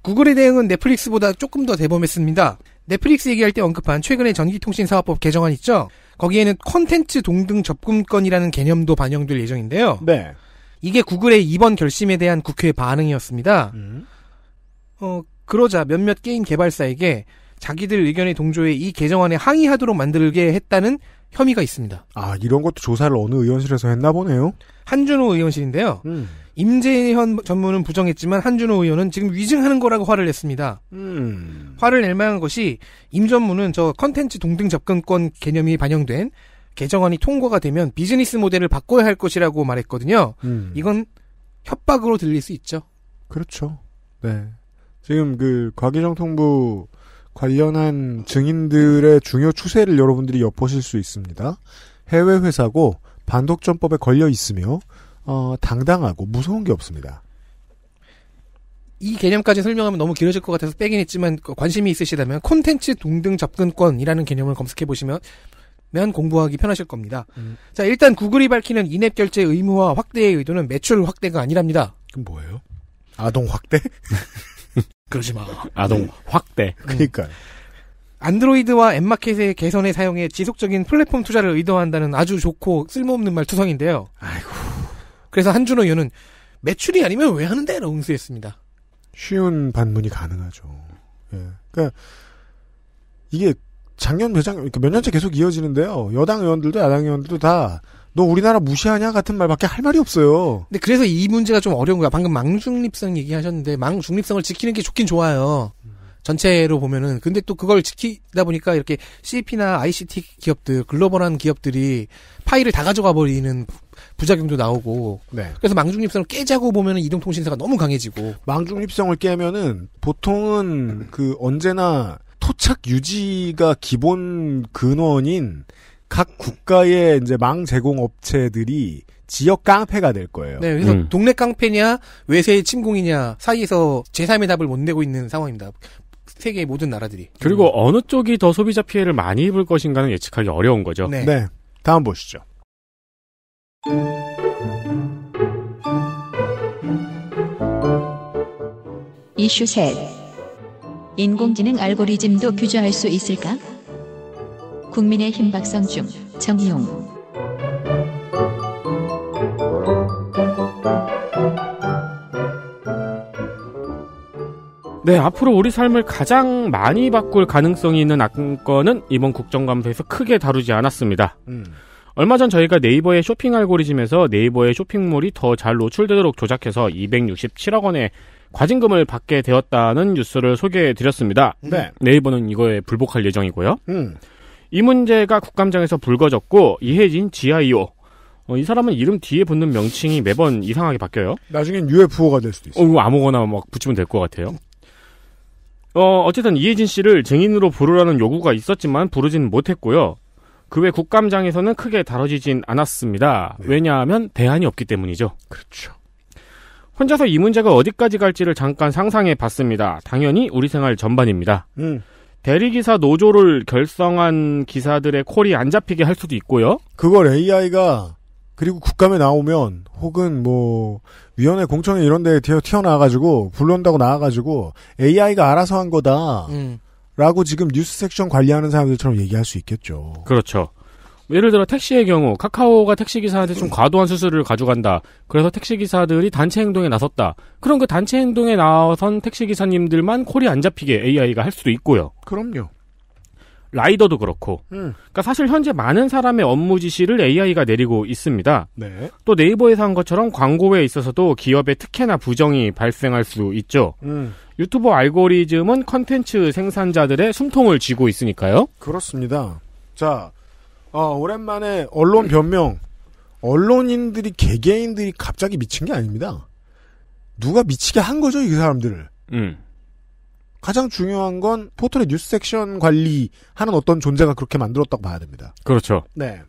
구글의 대응은 넷플릭스보다 조금 더 대범했습니다. 넷플릭스 얘기할 때 언급한 최근의 전기통신사업법 개정안 있죠? 거기에는 콘텐츠 동등 접근권이라는 개념도 반영될 예정인데요. 네. 이게 구글의 이번 결심에 대한 국회 반응이었습니다. 음. 어, 그러자 몇몇 게임 개발사에게 자기들 의견에 동조해 이 개정안에 항의하도록 만들게 했다는 혐의가 있습니다. 아 이런 것도 조사를 어느 의원실에서 했나 보네요. 한준호 의원실인데요. 음. 임재현 전무는 부정했지만 한준호 의원은 지금 위증하는 거라고 화를 냈습니다. 음. 화를 낼 만한 것이 임 전무는 저 컨텐츠 동등 접근권 개념이 반영된 개정안이 통과가 되면 비즈니스 모델을 바꿔야 할 것이라고 말했거든요. 음. 이건 협박으로 들릴 수 있죠. 그렇죠. 네. 지금 그 과기정통부 관련한 증인들의 중요 추세를 여러분들이 엿보실 수 있습니다. 해외 회사고 반독점법에 걸려 있으며 어, 당당하고 무서운 게 없습니다. 이 개념까지 설명하면 너무 길어질 것 같아서 빼긴 했지만 관심이 있으시다면 콘텐츠 동등 접근권이라는 개념을 검색해 보시면 면 공부하기 편하실 겁니다. 음. 자 일단 구글이 밝히는 인앱 결제 의무화 확대의 의도는 매출 확대가 아니랍니다. 그럼 뭐예요? 아동 확대? [laughs] 그러지 마. [laughs] 아동 네. 확대. 그러니까 안드로이드와 앱마켓의 개선에 사용해 지속적인 플랫폼 투자를 의도한다는 아주 좋고 쓸모없는 말 투성인데요. 아이고. 그래서 한준호 의원은 매출이 아니면 왜 하는데? 라고 응수했습니다. 쉬운 반문이 가능하죠. 예. 그니까 이게 작년 회장 그러니까 몇 년째 계속 이어지는데요. 여당 의원들도 야당 의원들도 다너 우리나라 무시하냐 같은 말밖에 할 말이 없어요. 근데 그래서 이 문제가 좀 어려운 거야. 방금 망중립성 얘기하셨는데 망중립성을 지키는 게 좋긴 좋아요. 전체로 보면은 근데 또 그걸 지키다 보니까 이렇게 CP나 ICT 기업들 글로벌한 기업들이 파일을 다 가져가 버리는 부작용도 나오고 네. 그래서 망중립성을 깨자고 보면은 이동통신사가 너무 강해지고 망중립성을 깨면은 보통은 그 언제나 토착 유지가 기본 근원인 각 국가의 이제 망 제공 업체들이 지역 깡패가 될 거예요. 네, 그래서 음. 동네 깡패냐 외세의 침공이냐 사이에서 제3의 답을 못 내고 있는 상황입니다. 세계의 모든 나라들이. 그리고 음. 어느 쪽이 더 소비자 피해를 많이 입을 것인가는 예측하기 어려운 거죠. 네. 네. 다음 보시죠. 이슈 셋. 인공지능 알고리즘도 규제할 수 있을까? 국민의힘 박성중, 정용 네, 앞으로 우리 삶을 가장 많이 바꿀 가능성이 있는 안건은 이번 국정감사에서 크게 다루지 않았습니다. 음. 얼마 전 저희가 네이버의 쇼핑 알고리즘에서 네이버의 쇼핑몰이 더 잘 노출되도록 조작해서 267억 원의 과징금을 받게 되었다는 뉴스를 소개해 드렸습니다. 네. 네이버는 이거에 불복할 예정이고요. 음. 이 문제가 국감장에서 불거졌고 이혜진 GIO 어, 이 사람은 이름 뒤에 붙는 명칭이 매번 이상하게 바뀌어요. 나중엔 UFO가 될 수도 있어요. 어, 아무거나 막 붙이면 될 것 같아요. 어, 어쨌든 이혜진 씨를 증인으로 부르라는 요구가 있었지만 부르진 못했고요. 그 외 국감장에서는 크게 다뤄지진 않았습니다. 네. 왜냐하면 대안이 없기 때문이죠. 그렇죠. 혼자서 이 문제가 어디까지 갈지를 잠깐 상상해 봤습니다. 당연히 우리 생활 전반입니다. 음. 대리기사 노조를 결성한 기사들의 콜이 안 잡히게 할 수도 있고요. 그걸 AI가 그리고 국감에 나오면 혹은 뭐 위원회 공청회 이런 데에 튀어나와가지고 불러온다고 나와가지고 AI가 알아서 한 거다. 음. 라고 지금 뉴스 섹션 관리하는 사람들처럼 얘기할 수 있겠죠. 그렇죠. 예를 들어 택시의 경우 카카오가 택시기사한테 좀 과도한 수수료를 가져간다. 그래서 택시기사들이 단체 행동에 나섰다. 그럼 그 단체 행동에 나선 택시기사님들만 콜이 안 잡히게 AI가 할 수도 있고요. 그럼요. 라이더도 그렇고. 음. 그러니까 사실 현재 많은 사람의 업무 지시를 AI가 내리고 있습니다. 네. 또 네이버에서 한 것처럼 광고에 있어서도 기업의 특혜나 부정이 발생할 수 있죠. 음. 유튜브 알고리즘은 컨텐츠 생산자들의 숨통을 쥐고 있으니까요. 그렇습니다. 자, 어, 오랜만에 언론 변명. 언론인들이 개개인들이 갑자기 미친 게 아닙니다. 누가 미치게 한 거죠, 이 사람들을. 음. 가장 중요한 건 포털의 뉴스 섹션 관리하는 어떤 존재가 그렇게 만들었다고 봐야 됩니다. 그렇죠. 네.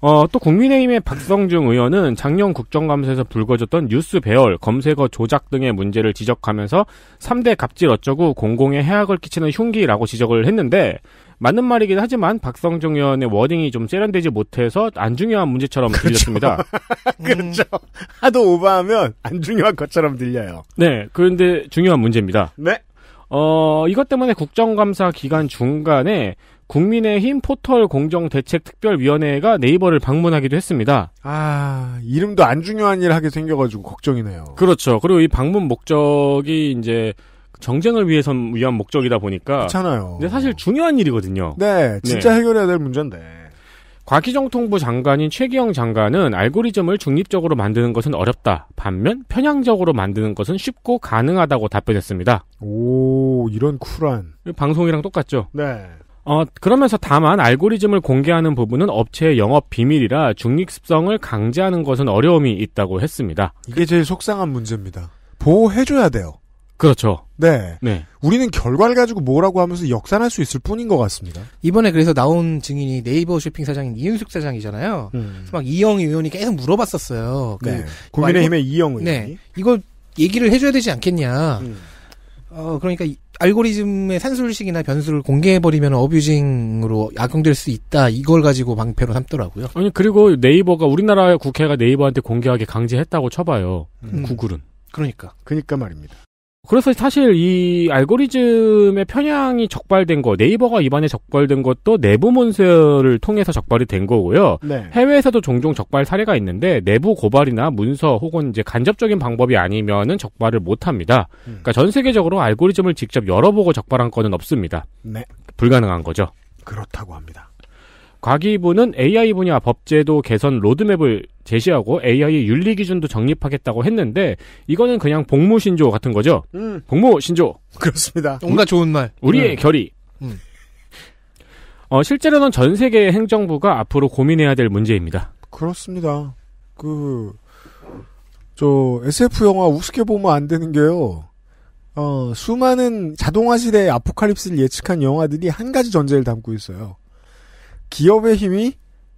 어, 또 국민의힘의 박성중 의원은 작년 국정감사에서 불거졌던 뉴스 배열, 검색어 조작 등의 문제를 지적하면서 3대 갑질 어쩌고 공공의 해악을 끼치는 흉기라고 지적을 했는데 맞는 말이긴 하지만 박성종 의원의 워딩이 좀 세련되지 못해서 안 중요한 문제처럼 그렇죠. 들렸습니다. [laughs] 그렇죠. 음. 하도 오버하면 안 중요한 것처럼 들려요. 네. 그런데 중요한 문제입니다. 네. 어, 이것 때문에 국정감사 기간 중간에 국민의힘 포털 공정대책특별위원회가 네이버를 방문하기도 했습니다. 아, 이름도 안 중요한 일 하게 생겨가지고 걱정이네요. 그렇죠. 그리고 이 방문 목적이 이제 정쟁을 위해선 위한 목적이다 보니까 그렇잖아요. 근데 사실 중요한 일이거든요. 네, 진짜 네. 해결해야 될 문제인데. 과기정통부 장관인 최기영 장관은 알고리즘을 중립적으로 만드는 것은 어렵다. 반면 편향적으로 만드는 것은 쉽고 가능하다고 답변했습니다. 오, 이런 쿨한. 방송이랑 똑같죠? 네. 어, 그러면서 다만 알고리즘을 공개하는 부분은 업체의 영업 비밀이라 중립성을 강제하는 것은 어려움이 있다고 했습니다. 이게 제일 속상한 문제입니다. 보호해줘야 돼요. 그렇죠. 네. 네. 우리는 결과를 가지고 뭐라고 하면서 역산할 수 있을 뿐인 것 같습니다. 이번에 그래서 나온 증인이 네이버 쇼핑 사장인 이윤숙 사장이잖아요. 음. 막 이영 의원이 계속 물어봤었어요. 그 네. 그 국민의힘의 알고, 이영 네. 의원이. 네. 이거 얘기를 해줘야 되지 않겠냐. 음. 어, 그러니까 알고리즘의 산술식이나 변수를 공개해버리면 어뷰징으로 악용될 수 있다. 이걸 가지고 방패로 삼더라고요. 아니, 그리고 네이버가, 우리나라 국회가 네이버한테 공개하게 강제했다고 쳐봐요. 음. 구글은. 그러니까. 그러니까 말입니다. 그래서 사실 이 알고리즘의 편향이 적발된 거, 네이버가 입안에 적발된 것도 내부 문서를 통해서 적발이 된 거고요. 네. 해외에서도 종종 적발 사례가 있는데 내부 고발이나 문서 혹은 이제 간접적인 방법이 아니면은 적발을 못 합니다. 음. 그러니까 전 세계적으로 알고리즘을 직접 열어보고 적발한 건 없습니다. 네. 불가능한 거죠. 그렇다고 합니다. 과기부는 AI 분야 법제도 개선 로드맵을 제시하고 AI 윤리 기준도 정립하겠다고 했는데 이거는 그냥 복무 신조 같은 거죠. 음. 복무 신조. 그렇습니다. 뭔가 음. 좋은 말. 우리의 음. 결의. 음. 어, 실제로는 전 세계 행정부가 앞으로 고민해야 될 문제입니다. 그렇습니다. 그, 저, SF 영화 우습게 보면 안 되는 게요. 어, 수많은 자동화 시대의 아포칼립스를 예측한 영화들이 한 가지 전제를 담고 있어요. 기업의 힘이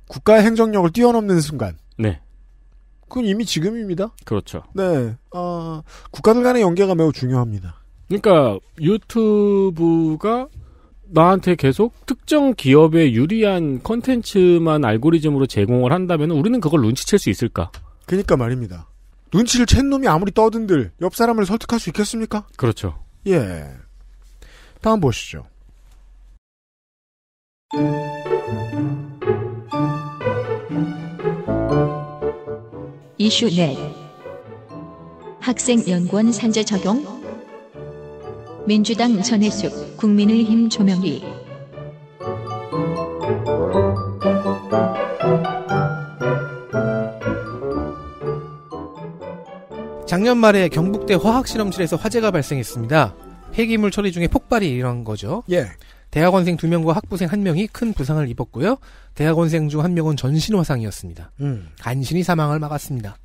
국가의 행정력을 뛰어넘는 순간. 네. 그건 이미 지금입니다. 그렇죠. 네. 어, 국가들 간의 연계가 매우 중요합니다. 그러니까 유튜브가 나한테 계속 특정 기업에 유리한 컨텐츠만 알고리즘으로 제공을 한다면 우리는 그걸 눈치챌 수 있을까? 그니까 말입니다. 눈치를 챈 놈이 아무리 떠든들 옆 사람을 설득할 수 있겠습니까? 그렇죠. 예. 다음 보시죠. 이슈넷 학생연구원 산재 적용 민주당 전해숙 국민의힘 조명희 작년 말에 경북대 화학실험실에서 화재가 발생했습니다. 폐기물 처리 중에 폭발이 일어난 거죠. 예. 대학원생 두 명과 학부생 한 명이 큰 부상을 입었고요. 대학원생 중 한 명은 전신 화상이었습니다. 음. 간신히 사망을 막았습니다.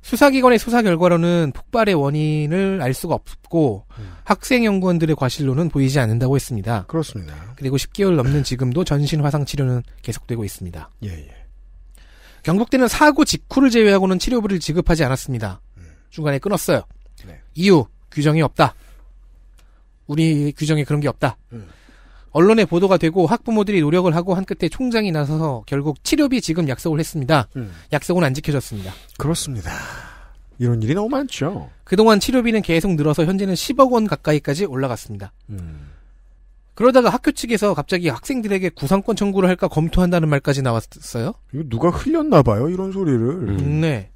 수사기관의 수사 결과로는 폭발의 원인을 알 수가 없고 음. 학생 연구원들의 과실로는 보이지 않는다고 했습니다. 그렇습니다. 그리고 10개월 넘는 지금도 전신 화상 치료는 계속되고 있습니다. 예, 예. 경북대는 사고 직후를 제외하고는 치료비를 지급하지 않았습니다. 음. 중간에 끊었어요. 네. 이유 규정이 없다. 우리 규정에 그런 게 없다. 음. 언론에 보도가 되고 학부모들이 노력을 하고 한 끝에 총장이 나서서 결국 치료비 지금 약속을 했습니다. 음. 약속은 안 지켜졌습니다. 그렇습니다. 이런 일이 너무 많죠. 그동안 치료비는 계속 늘어서 현재는 10억 원 가까이까지 올라갔습니다. 음. 그러다가 학교 측에서 갑자기 학생들에게 구상권 청구를 할까 검토한다는 말까지 나왔어요. 이거 누가 흘렸나 봐요, 이런 소리를. 음. 네.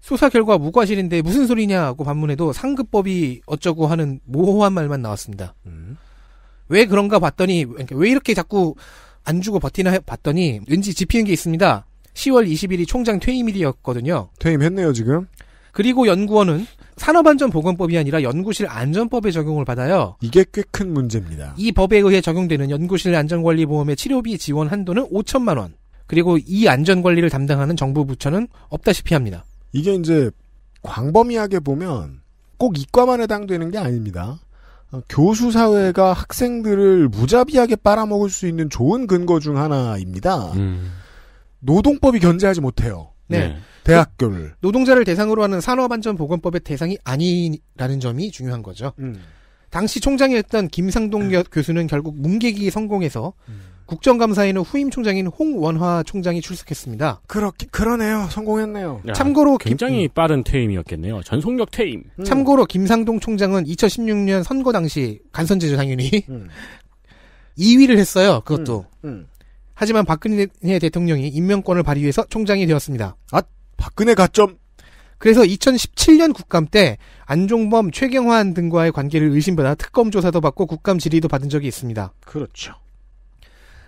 수사 결과 무과실인데 무슨 소리냐고 반문해도 상급법이 어쩌고 하는 모호한 말만 나왔습니다. 음. 왜 그런가 봤더니 그러니까 왜 이렇게 자꾸 안 주고 버티나 봤더니 왠지 지피는게 있습니다. 10월 20일이 총장 퇴임일이었거든요. 퇴임했네요 지금. 그리고 연구원은 산업안전보건법이 아니라 연구실 안전법의 적용을 받아요. 이게 꽤 큰 문제입니다. 이 법에 의해 적용되는 연구실 안전관리보험의 치료비 지원 한도는 5천만 원. 그리고 이 안전관리를 담당하는 정부 부처는 없다시피 합니다. 이게 이제 광범위하게 보면 꼭 이과만 해당되는 게 아닙니다. 어, 교수 사회가 학생들을 무자비하게 빨아먹을 수 있는 좋은 근거 중 하나입니다. 음. 노동법이 견제하지 못해요. 네. 네. 대학교를. 그 노동자를 대상으로 하는 산업안전보건법의 대상이 아니라는 점이 중요한 거죠. 음. 당시 총장이었던 김상동 음. 교수는 결국 문계기 성공해서 음. 국정감사에는 후임 총장인 홍원화 총장이 출석했습니다. 그렇게 그러네요. 성공했네요. 야, 참고로 굉장히 김, 음. 빠른 퇴임이었겠네요. 전속력 퇴임. 음. 참고로 김상동 총장은 2016년 선거 당시 간선제조 당연히 음. 2위를 [laughs] 했어요. 그것도. 음, 음. 하지만 박근혜 대통령이 임명권을 발휘해서 총장이 되었습니다. 아, 박근혜 가점. 그래서 2017년 국감 때 안종범, 최경환 등과의 관계를 의심받아 특검 조사도 받고 국감 질의도 받은 적이 있습니다. 그렇죠.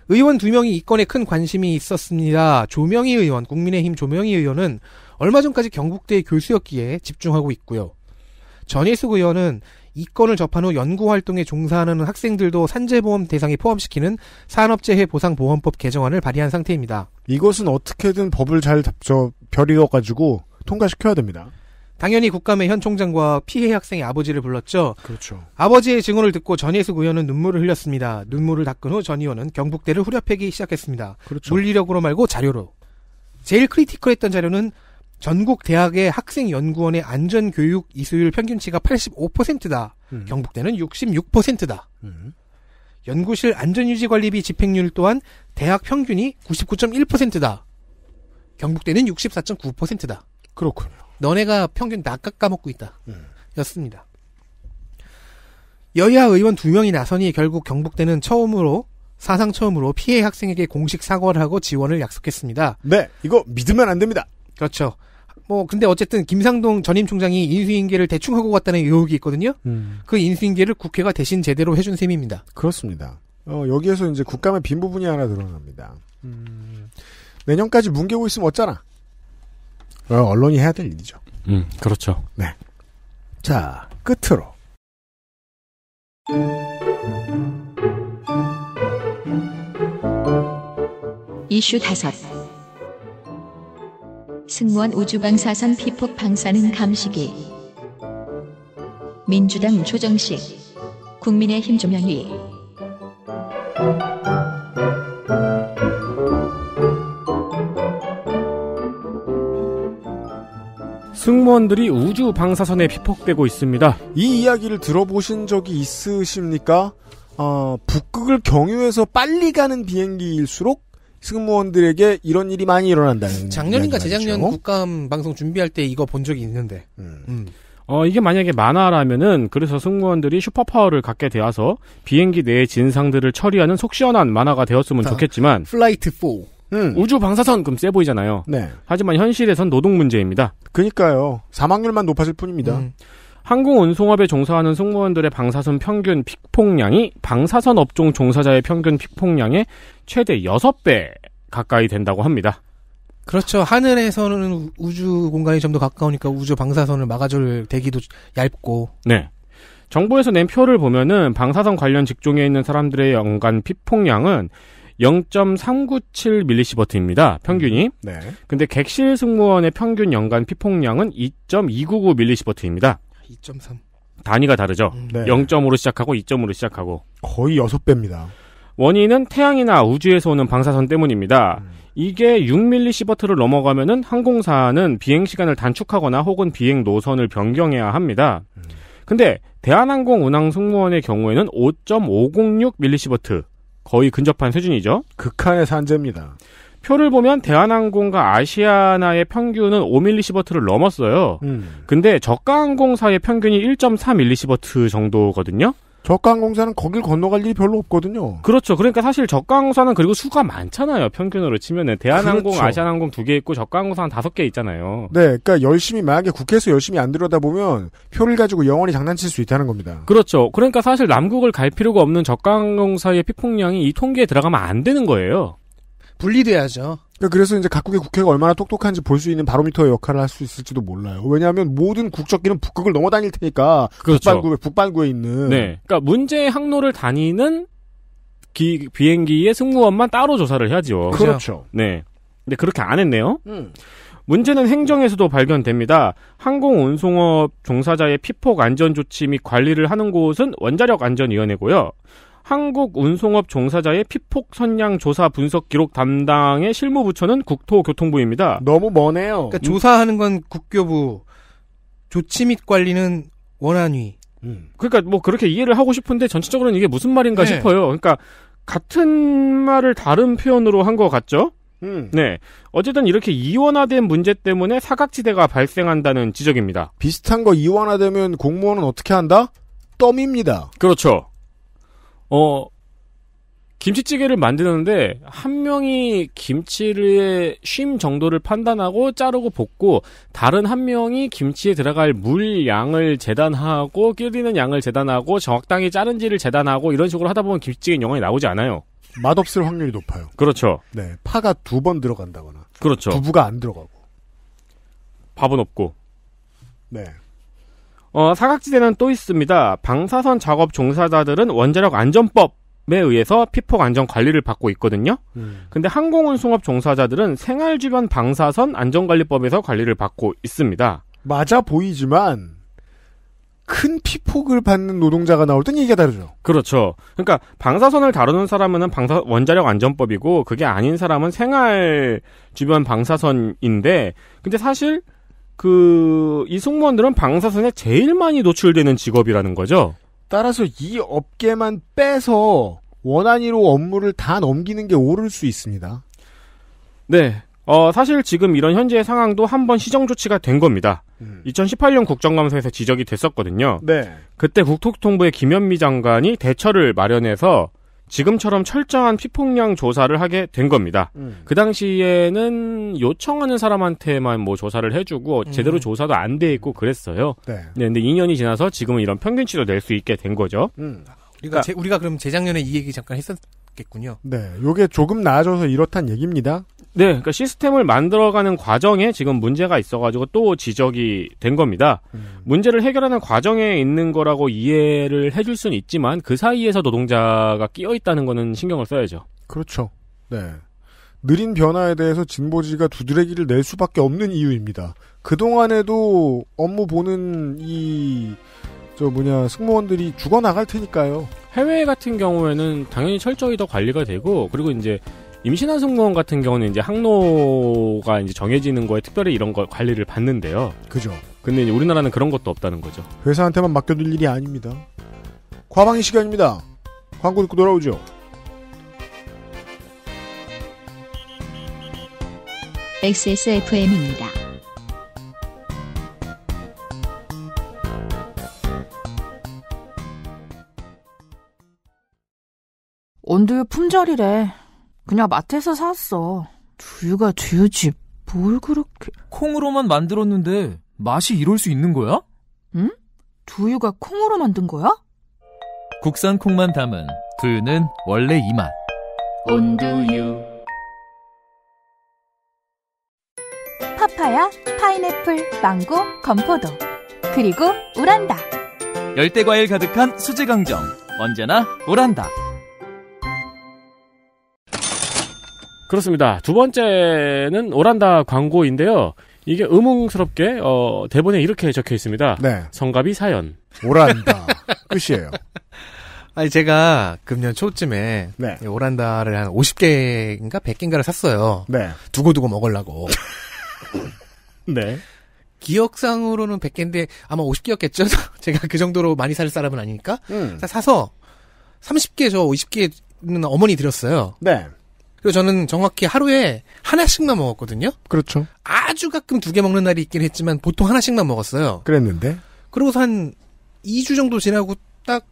의원 두 명이 이 건에 큰 관심이 있었습니다. 조명희 의원, 국민의힘 조명희 의원은 얼마 전까지 경북대 의 교수였기에 집중하고 있고요. 전혜숙 의원은 이 건을 접한 후 연구 활동에 종사하는 학생들도 산재보험 대상에 포함시키는 산업재해 보상보험법 개정안을 발의한 상태입니다. 이것은 어떻게든 법을 잘 잡죠. 별이어 가지고 통과시켜야 됩니다. 당연히 국감의현 총장과 피해 학생의 아버지를 불렀죠. 그렇죠. 아버지의 증언을 듣고 전희숙 의원은 눈물을 흘렸습니다. 눈물을 닦은 후 전 의원은 경북대를 후려패기 시작했습니다. 그렇죠. 물리력으로 말고 자료로. 제일 크리티컬했던 자료는 전국 대학의 학생 연구원의 안전 교육 이수율 평균치가 85%다. 음. 경북대는 66%다. 음. 연구실 안전유지 관리비 집행률 또한 대학 평균이 99.1%다. 경북대는 64.9%다. 그렇군요. 너네가 평균 낚아 까먹고 있다. 음. 였습니다. 여야 의원 두 명이 나서니 결국 경북대는 처음으로 사상 처음으로 피해 학생에게 공식 사과를 하고 지원을 약속했습니다. 네, 이거 믿으면 안 됩니다. 그렇죠. 뭐 근데 어쨌든 김상동 전임 총장이 인수인계를 대충 하고 갔다는 의혹이 있거든요. 음. 그 인수인계를 국회가 대신 제대로 해준 셈입니다. 그렇습니다. 어, 여기에서 이제 국감의 빈 부분이 하나 드러납니다. 음. 내년까지 뭉개고 있으면 어쩌나? 어, 언론이 해야 될 일이죠. 음, 그렇죠. 네. 자, 끝으로. 이슈 다섯. 승무원 우주방사선 피폭 방사능 감시기. 민주당 조정식. 국민의힘 조명위. 승무원들이 우주 방사선에 피폭되고 있습니다. 이 이야기를 들어보신 적이 있으십니까? 어, 북극을 경유해서 빨리 가는 비행기일수록 승무원들에게 이런 일이 많이 일어난다는. 작년인가 재작년 국감 방송 준비할 때 이거 본 적이 있는데. 음. 음. 어, 이게 만약에 만화라면은 그래서 승무원들이 슈퍼파워를 갖게 되어서 비행기 내의 진상들을 처리하는 속시원한 만화가 되었으면 좋겠지만 플라이트 4 음. 우주 방사선 그럼 세 보이잖아요. 네. 하지만 현실에선 노동 문제입니다. 그니까요. 러 사망률만 높아질 뿐입니다. 음. 항공 운송업에 종사하는 승무원들의 방사선 평균 픽폭량이 방사선 업종 종사자의 평균 픽폭량의 최대 6배 가까이 된다고 합니다. 그렇죠. 하늘에서는 우주 공간이 좀 더 가까우니까 우주 방사선을 막아줄 대기도 얇고. 네. 정부에서 낸 표를 보면은 방사선 관련 직종에 있는 사람들의 연간 피폭량은 0.397 밀리시버트입니다. 평균이. 음, 네. 근데 객실 승무원의 평균 연간 피폭량은 2.299 밀리시버트입니다. 2.3. 단위가 다르죠. 음, 네. 0.5로 시작하고 2.5로 시작하고. 거의 6배입니다. 원인은 태양이나 우주에서 오는 방사선 때문입니다. 음. 이게 6밀리시버트를 넘어가면은 항공사는 비행 시간을 단축하거나 혹은 비행 노선을 변경해야 합니다. 음. 근데 대한항공 운항 승무원의 경우에는 5.506밀리시버트 거의 근접한 수준이죠. 극한의 산재입니다. 표를 보면 대한항공과 아시아나의 평균은 5밀리시버트를 넘었어요. 음. 근데 저가항공사의 평균이 1.4밀리시버트 정도거든요. 저가항공사는 거길 건너갈 일이 별로 없거든요. 그렇죠. 그러니까 사실 저가항공사는 그리고 수가 많잖아요. 평균으로 치면은 대한항공, 그렇죠. 아시아항공두 개 있고 저가항공사 는 다섯 개 있잖아요. 네, 그러니까 열심히 만약에 국회에서 열심히 안 들여다 보면 표를 가지고 영원히 장난칠 수 있다는 겁니다. 그렇죠. 그러니까 사실 남국을 갈 필요가 없는 저가항공사의 피폭량이 이 통계에 들어가면 안 되는 거예요. 분리돼야죠. 그러니까 그래서 이제 각국의 국회가 얼마나 똑똑한지 볼 수 있는 바로미터의 역할을 할 수 있을지도 몰라요. 왜냐하면 모든 국적기는 북극을 넘어다닐 테니까 그렇죠. 북반구에 북반구에 있는. 네. 그러니까 문제의 항로를 다니는 기, 비행기의 승무원만 따로 조사를 해야죠. 그렇죠. 네. 근데 그렇게 안 했네요. 음. 문제는 행정에서도 발견됩니다. 항공 운송업 종사자의 피폭 안전 조치 및 관리를 하는 곳은 원자력 안전위원회고요. 한국 운송업 종사자의 피폭 선량 조사 분석 기록 담당의 실무 부처는 국토교통부입니다. 너무 머네요. 그러니까 조사하는 건 국교부, 조치 및 관리는 원안위. 음. 그러니까 뭐 그렇게 이해를 하고 싶은데 전체적으로는 이게 무슨 말인가 네. 싶어요. 그러니까 같은 말을 다른 표현으로 한 것 같죠? 음. 네. 어쨌든 이렇게 이원화된 문제 때문에 사각지대가 발생한다는 지적입니다. 비슷한 거 이원화되면 공무원은 어떻게 한다? 떠입니다 그렇죠. 어, 김치찌개를 만드는데 한 명이 김치의쉼 정도를 판단하고 자르고 볶고 다른 한 명이 김치에 들어갈 물 양을 재단하고 끓이는 양을 재단하고 정확당히 자른지를 재단하고 이런 식으로 하다 보면 김치찌개 영원히 나오지 않아요. 맛없을 확률이 높아요. 그렇죠. 네, 파가 두 번 들어간다거나. 그렇죠. 두부가 안 들어가고. 밥은 없고. 네. 어, 사각지대는 또 있습니다. 방사선 작업 종사자들은 원자력 안전법 에 의해서 피폭 안전 관리를 받고 있거든요. 음. 근데 항공운 송업 종사자들은 생활 주변 방사선 안전관리법에서 관리를 받고 있습니다. 맞아 보이지만 큰 피폭을 받는 노동자가 나올 땐 얘기가 다르죠. 그렇죠. 그러니까 방사선을 다루는 사람은 방사 원자력 안전법이고 그게 아닌 사람은 생활 주변 방사선인데 근데 사실 그 이승무원들은 방사선에 제일 많이 노출되는 직업이라는 거죠. 따라서 이 업계만 빼서 원안위로 업무를 다 넘기는 게 옳을 수 있습니다. 네. 어, 사실 지금 이런 현재의 상황도 한번 시정 조치가 된 겁니다. 음. 2018년 국정감사에서 지적이 됐었거든요. 네. 그때 국토통부의 교 김현미 장관이 대처를 마련해서 지금처럼 철저한 피폭량 조사를 하게 된 겁니다. 음. 그 당시에는 요청하는 사람한테만 뭐 조사를 해주고 음. 제대로 조사도 안 돼 있고 그랬어요. 네. 네. 근데 2년이 지나서 지금은 이런 평균치도 낼 수 있게 된 거죠. 음. 우리가 그러니까, 그러니까, 제, 우리가 그럼 재작년에 이 얘기 잠깐 했었 겠군요. 네, 요게 조금 나아져서 이렇단 얘기입니다. 네, 그러니까 시스템을 만들어가는 과정에 지금 문제가 있어가지고 또 지적이 된 겁니다. 음. 문제를 해결하는 과정에 있는 거라고 이해를 해줄 수는 있지만 그 사이에서 노동자가 끼어 있다는 거는 신경을 써야죠. 그렇죠. 네. 느린 변화에 대해서 진보지가 두드레기를 낼 수밖에 없는 이유입니다. 그동안에도 업무 보는 이저 뭐냐 승무원들이 죽어 나갈 테니까요. 해외 같은 경우에는 당연히 철저히 더 관리가 되고 그리고 이제 임신한 승무원 같은 경우는 이제 항로가 이제 정해지는 거에 특별히 이런 걸 관리를 받는데요. 그죠. 근데 이제 우리나라는 그런 것도 없다는 거죠. 회사한테만 맡겨둘 일이 아닙니다. 과방의 시간입니다. 광고 듣고 돌아오죠. XSFM입니다. 원두유 품절이래. 그냥 마트에서 샀어. 두유가 두유지. 뭘 그렇게... 콩으로만 만들었는데 맛이 이럴 수 있는 거야? 응? 두유가 콩으로 만든 거야? 국산 콩만 담은 두유는 원래 이 맛. 온두유. 파파야, 파인애플, 망고, 건포도. 그리고 오란다. 열대 과일 가득한 수제 강정. 언제나 오란다. 그렇습니다. 두 번째는 오란다 광고인데요. 이게 음문스럽게 어, 대본에 이렇게 적혀 있습니다. 네. 성갑이 사연. 오란다 [laughs] 끝이에요. 아니 제가 금년 초쯤에 네. 오란다를 한 50개인가 100개인가를 샀어요. 네. 두고두고 먹으려고. [laughs] 네. 기억상으로는 100개인데 아마 50개였겠죠. [laughs] 제가 그 정도로 많이 살 사람은 아니니까. 음. 사서 30개 저 50개는 어머니 드렸어요. 네. 그리고 저는 정확히 하루에 하나씩만 먹었거든요. 그렇죠. 아주 가끔 두 개 먹는 날이 있긴 했지만 보통 하나씩만 먹었어요. 그랬는데. 그러고서 한 2주 정도 지나고 딱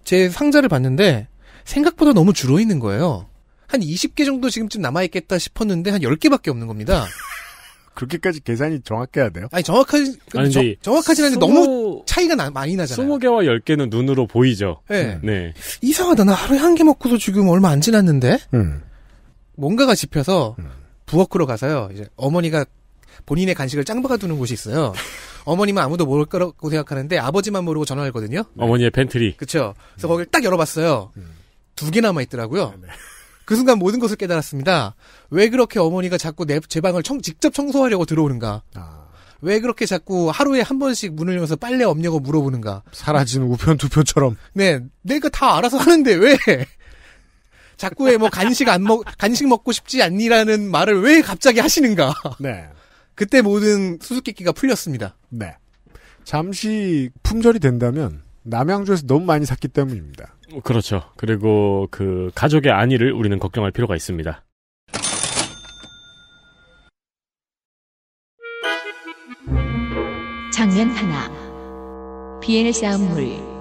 제 상자를 봤는데 생각보다 너무 줄어 있는 거예요. 한 20개 정도 지금쯤 남아있겠다 싶었는데 한 10개밖에 없는 겁니다. [laughs] 그렇게까지 계산이 정확해야 돼요? 아니, 정확하지, 아니, 정확하진 않은데 20... 너무 차이가 나, 많이 나잖아요. 20개와 10개는 눈으로 보이죠? 네. 네. 이상하다. 나 하루에 한 개먹고서 지금 얼마 안 지났는데? 음. 뭔가가 집혀서 음. 부엌으로 가서요. 이제 어머니가 본인의 간식을 짱박아 두는 곳이 있어요. 어머니만 아무도 모를 거라고 생각하는데 아버지만 모르고 전화했거든요. 를 네. 어머니의 팬트리. 그렇죠. 그래서 거기를 딱 열어봤어요. 두 개 남아 있더라고요. 네, 네. 그 순간 모든 것을 깨달았습니다. 왜 그렇게 어머니가 자꾸 내, 제 방을 청, 직접 청소하려고 들어오는가? 아. 왜 그렇게 자꾸 하루에 한 번씩 문을 열면서 빨래 없냐고 물어보는가? 사라진 우편 두편처럼. 네, 내가 다 알아서 하는데 왜? 자꾸 왜뭐 간식 안 먹, 간식 먹고 싶지 않니라는 말을 왜 갑자기 하시는가. 네. [laughs] 그때 모든 수수께끼가 풀렸습니다. 네. 잠시 품절이 된다면 남양주에서 너무 많이 샀기 때문입니다. 그렇죠. 그리고 그 가족의 안위를 우리는 걱정할 필요가 있습니다. 장면 하나. 비엘 싸움물.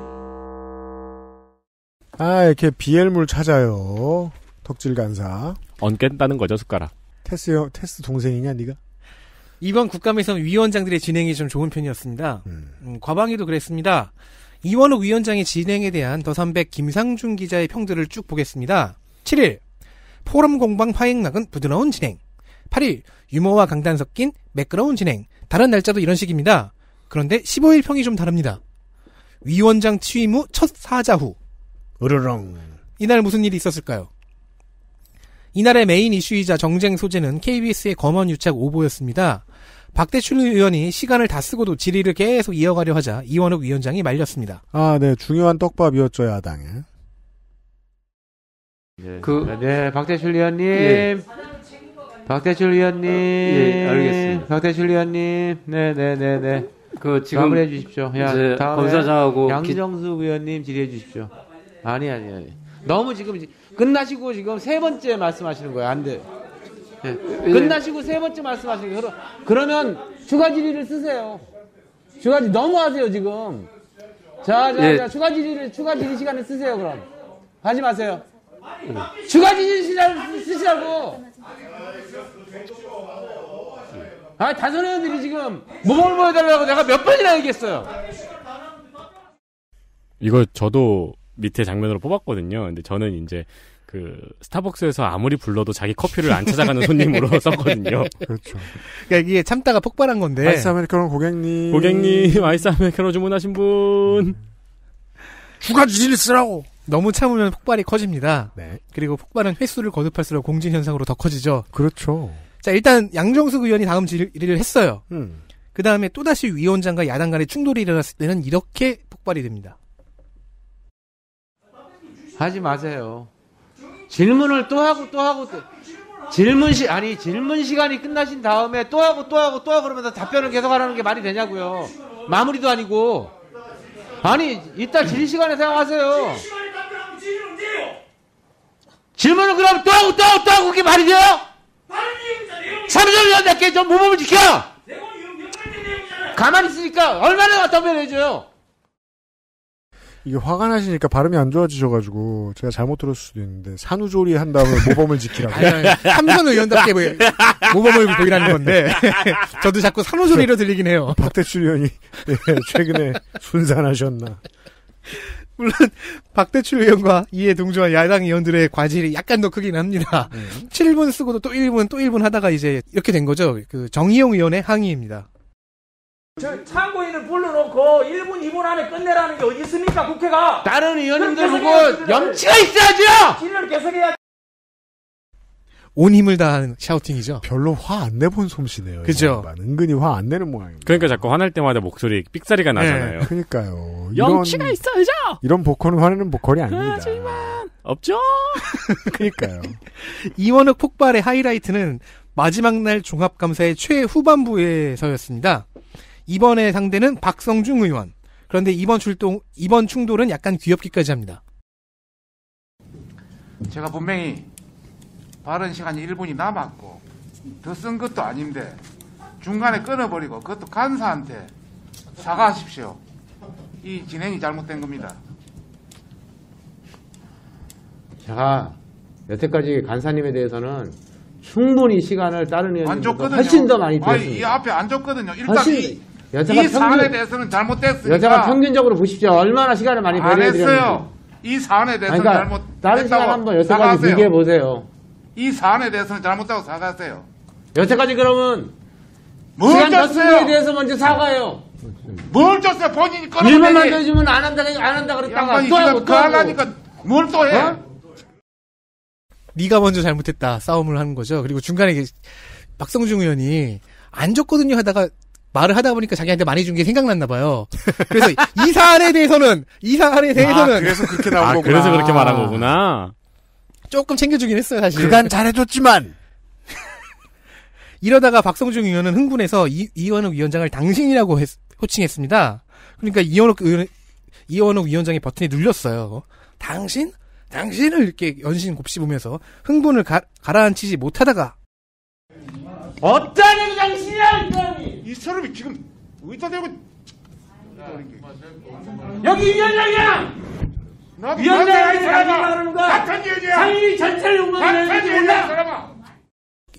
아, 이렇게 비엘물 찾아요. 덕질 간사. 얹겠다는 거죠, 숟가락. 테스, 요 테스 동생이냐, 네가 이번 국감에서는 위원장들의 진행이 좀 좋은 편이었습니다. 음. 음, 과방위도 그랬습니다. 이원욱 위원장의 진행에 대한 더 삼백 김상준 기자의 평들을 쭉 보겠습니다. 7일 포럼 공방 파행막은 부드러운 진행. 8일 유머와 강단 섞인 매끄러운 진행. 다른 날짜도 이런 식입니다. 그런데 15일 평이 좀 다릅니다. 위원장 취임 후 첫 사자 후 으르렁. 이날 무슨 일이 있었을까요? 이날의 메인 이슈이자 정쟁 소재는 KBS의 검언 유착 오보였습니다. 박대출 의원이 시간을 다 쓰고도 질의를 계속 이어가려 하자 이원욱 위원장이 말렸습니다. 아, 네. 중요한 떡밥이었죠, 야당에. 예. 그, 네, 박대출 의원님. 예. 박대출 의원님. 어, 예, 알겠습니다. 박대출 의원님. 네, 네, 네, 네. 그 지금 마무해 주십시오. 야, 다음에 검사장하고 양정수 기... 의원님 질의해 주십시오. 아니 아니 아니. 너무 지금 끝나시고 지금 세 번째 말씀하시는 거예요. 안 돼. 네. 끝나시고 세 번째 말씀하시는 거예요. 그러면 추가 질의를 쓰세요. 추가 질의 너무 하세요 지금. 자, 자, 예. 자 추가 질의를 추가 질의 시간에 쓰세요 그럼. 하지 마세요. 응. 추가 질의 시간을 쓰시라고. 아, 다섯 회원들이 지금 모범을 보여달라고 내가 몇 번이나 얘기했어요. 이거 저도 밑에 장면으로 뽑았거든요. 근데 저는 이제 그 스타벅스에서 아무리 불러도 자기 커피를 안 찾아가는 손님으로 [laughs] 썼거든요. 그렇죠. 그러니까 이게 참다가 폭발한 건데. 아이스 아메리카노 고객님. 고객님 아이스 아메리카노 주문하신 분. 음. 추가 주지를 쓰라고. 너무 참으면 폭발이 커집니다. 네. 그리고 폭발은 횟수를 거듭할수록 공진 현상으로 더 커지죠. 그렇죠. 자 일단 양정숙 의원이 다음 질의를 했어요. 음. 그 다음에 또다시 위원장과 야당 간의 충돌이 일어났을 때는 이렇게 폭발이 됩니다. 하지 마세요. 질문을 또 하고 또 하고 또 질문 시 아니 질문 시간이 끝나신 다음에 또 하고 또 하고 또 하고 그러면 답변을 계속 하라는 게 말이 되냐고요. 마무리도 아니고 아니 이따 질 시간에 생각하세요. 질문을 그럼 또 하고 또 하고 또 하고 그게 말이 돼요? 참여연대게좀 모범을 지켜. 가만히 있으니까 얼마나 답변해줘요. 이게 화가 나시니까 발음이 안 좋아지셔가지고 제가 잘못 들었을 수도 있는데 산후조리 한 다음에 모범을 지키라고 삼선 의원답게 뭐 모범을 보이라는 건데 [laughs] 저도 자꾸 산후조리로 들리긴 해요 박대출 의원이 예, 최근에 순산하셨나 물론 박대출 의원과 이에 동조한 야당 의원들의 과질이 약간 더 크긴 합니다. 음. 7분 쓰고도 또 1분 또 1분 하다가 이제 이렇게 된 거죠. 그정희용 의원의 항의입니다. 저 참고인을 불러놓고 1분, 2분 안에 끝내라는 게 어디 있습니까, 국회가? 다른 의원님들 보고 염치가 있어야죠! 진리를 계속해야 온 힘을 다한 샤우팅이죠. 별로 화 안 내본 솜씨네요. 그죠? 은근히 화 안 내는 모양입니다. 그러니까 자꾸 화날 때마다 목소리 삑사리가 네. 나잖아요. 네. 그러니까요. 이 염치가 있어야죠! 이런 보컬은 화내는 보컬이 아, 아닙니다. 하지만, 없죠? [laughs] 그러니까요. 이원욱 폭발의 하이라이트는 마지막 날 종합감사의 최후반부에서였습니다. 이번에 상대는 박성중 의원. 그런데 이번 출동, 이번 충돌은 약간 귀엽기까지 합니다. 제가 분명히 바른 시간이 1분이 남았고 더 쓴 것도 아닌데 중간에 끊어버리고 그것도 간사한테 사과하십시오. 이 진행이 잘못된 겁니다. 제가 여태까지 간사님에 대해서는 충분히 시간을 따르 의원님보다 훨씬 더 많이 드습니다 아니, 이 앞에 안 줬거든요. 일단 훨씬, 이, 여자가 이 사안에 대해서는 잘못됐으니까 여자가 평균적으로 보십시오. 얼마나 시간을 많이 안 했어요. 이 사안에 대해서는 그러니까 다른 시간 한번 여태까지 사과하세요. 얘기해 보세요. 이 사안에 대해서는 잘못하다고 사과하세요. 여태까지 그러면 뭘 시간 줬어요? 에 대해서 먼저 사과해요. 뭘 줬어요? 본인이 일본만 끊어버주면안 한다 안 한다 그랬다가 또고 지금 그또 하고. 니까뭘또 해? 어? 네가 먼저 잘못했다 싸움을 하는 거죠. 그리고 중간에 박성중 의원이 안 줬거든요 하다가 말을 하다 보니까 자기한테 많이 준 게 생각났나 봐요. 그래서 이 사안에 대해서는 이 사안에 대해서는 아, 그래서 그렇게 나온 아, 거구나. 그래서 그렇게 말한 거구나. 조금 챙겨주긴 했어요 사실. 그간 잘해줬지만 이러다가 박성중 의원은 흥분해서 이, 이원욱 위원장을 당신이라고 했, 호칭했습니다. 그러니까 이원욱 의원, 이원욱 위원장의 버튼이 눌렸어요. 당신? 당신을 이렇게 연신 곱씹으면서 흥분을 가, 가라앉히지 못하다가 어쩌는 당신이라고 했더니 이 사람이 지금 의사 대고 여기 위원장이야! 위원장이 사람이 말하는 거야! 상임위 전체를 응원하는 몰라!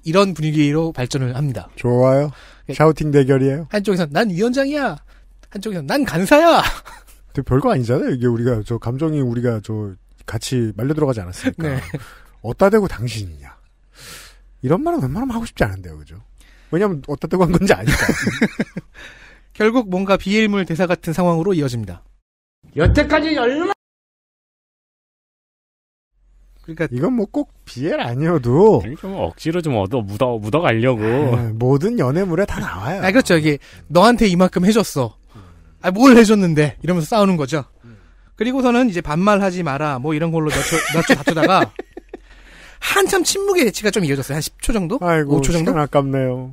이런 분위기로 발전을 합니다. 좋아요. 예. 샤우팅 대결이에요. 한쪽에선 난 위원장이야. 한쪽에선 난 간사야. 근데 별거 아니잖아요. 이게 우리가 저 감정이 우리가 저 같이 말려 들어가지 않았으니까. 네. 어따 대고 당신이냐. 이런 말은 웬만하면 하고 싶지 않은데요, 그죠? 왜냐면 어디다 대고 한 건지 아니까. [laughs] 결국 뭔가 비일물 대사 같은 상황으로 이어집니다. 여태까지 얼마 그러니까 이건 뭐 꼭 비엘 아니어도 아니, 좀 억지로 좀 얻어 묻어 묻어 가려고 아, 모든 연애물에 다 나와요. 아 그렇죠. 이게 너한테 이만큼 해줬어. 아뭘 해줬는데 이러면서 싸우는 거죠. 그리고서는 이제 반말하지 마라 뭐 이런 걸로 몇초 다투다가 [laughs] 한참 침묵의 대치가 좀 이어졌어요. 한 10초 정도? 아이고, 5초 정도? 아깝네요.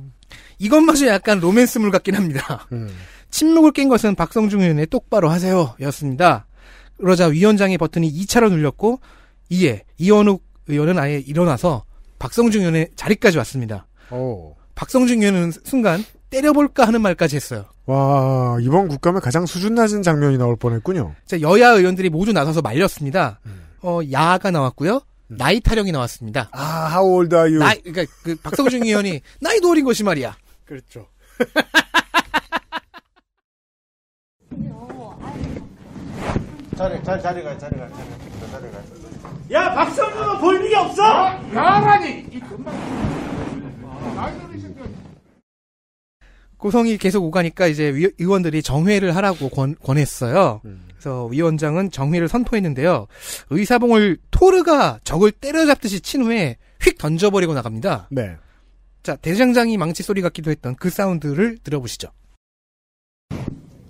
이것마저 약간 로맨스물 같긴 합니다. 음. 침묵을 깬 것은 박성중 의원의 똑바로 하세요 였습니다. 그러자 위원장의 버튼이 2차로 눌렸고 이에 이원욱 의원은 아예 일어나서 박성중 의원의 자리까지 왔습니다. 오. 박성중 의원은 순간 때려볼까 하는 말까지 했어요. 와 이번 국감에 가장 수준 낮은 장면이 나올 뻔했군요. 자, 여야 의원들이 모두 나서서 말렸습니다. 음. 어, 야가 나왔고요. 나이 타령이 나왔습니다. 아, how old are you? 나이, 그러니까 그 박성중 의원이 [laughs] 나이도 어린 것이 말이야. 그렇죠. 자리, 자리, 자리 가, 자리 가, 자리 가. 야, 박성준은 볼미이 없어? 어? 가만히! 이 금방. 고성이 계속 오가니까 이제 위, 의원들이 정회를 하라고 권, 권했어요. 음. 그래서 위원장은 정회를 선포했는데요. 의사봉을 토르가 적을 때려잡듯이 친 후에 휙 던져버리고 나갑니다. 네. 자, 대장장이 망치 소리 같기도 했던 그 사운드를 들어보시죠.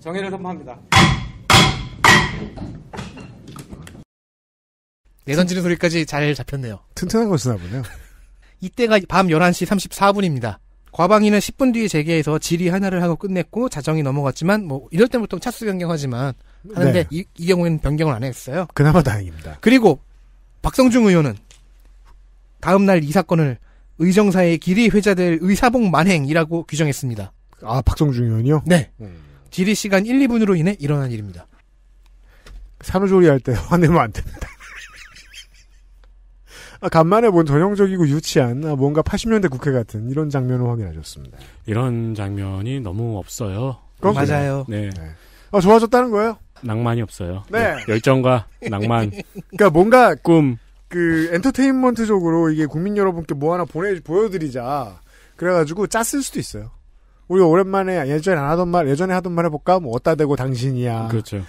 정회를 선포합니다. 내던지는 소리까지 잘 잡혔네요. 튼튼한 걸 쓰나 보네요. [laughs] 이때가 밤 11시 34분입니다. 과방위는 10분 뒤에 재개해서 질의 하나를 하고 끝냈고 자정이 넘어갔지만 뭐 이럴 때 보통 차수 변경하지만 하는데 네. 이, 이 경우에는 변경을 안 했어요. 그나마 다행입니다. 그리고 박성중 의원은 다음 날 이 사건을 의정사의 길이 회자될 의사봉 만행이라고 규정했습니다. 아, 박성중 의원이요? 네. 음. 질의 시간 1, 2분으로 인해 일어난 일입니다. 산후조리할 때 화내면 안 됩니다. 아, 간만에 본 전형적이고 유치한 아, 뭔가 80년대 국회 같은 이런 장면을 확인하셨습니다. 이런 장면이 너무 없어요. 그럼 맞아요. 네. 네. 아, 좋아졌다는 거예요? 낭만이 없어요. 네. 네. 열정과 낭만. [laughs] 그러니까 뭔가 꿈. 그 엔터테인먼트적으로 이게 국민 여러분께 뭐 하나 보내 보여드리자. 그래가지고 짰을 수도 있어요. 우리 오랜만에 예전에 안 하던 말 예전에 하던 말 해볼까? 뭐 어따 대고 당신이야. 그렇죠.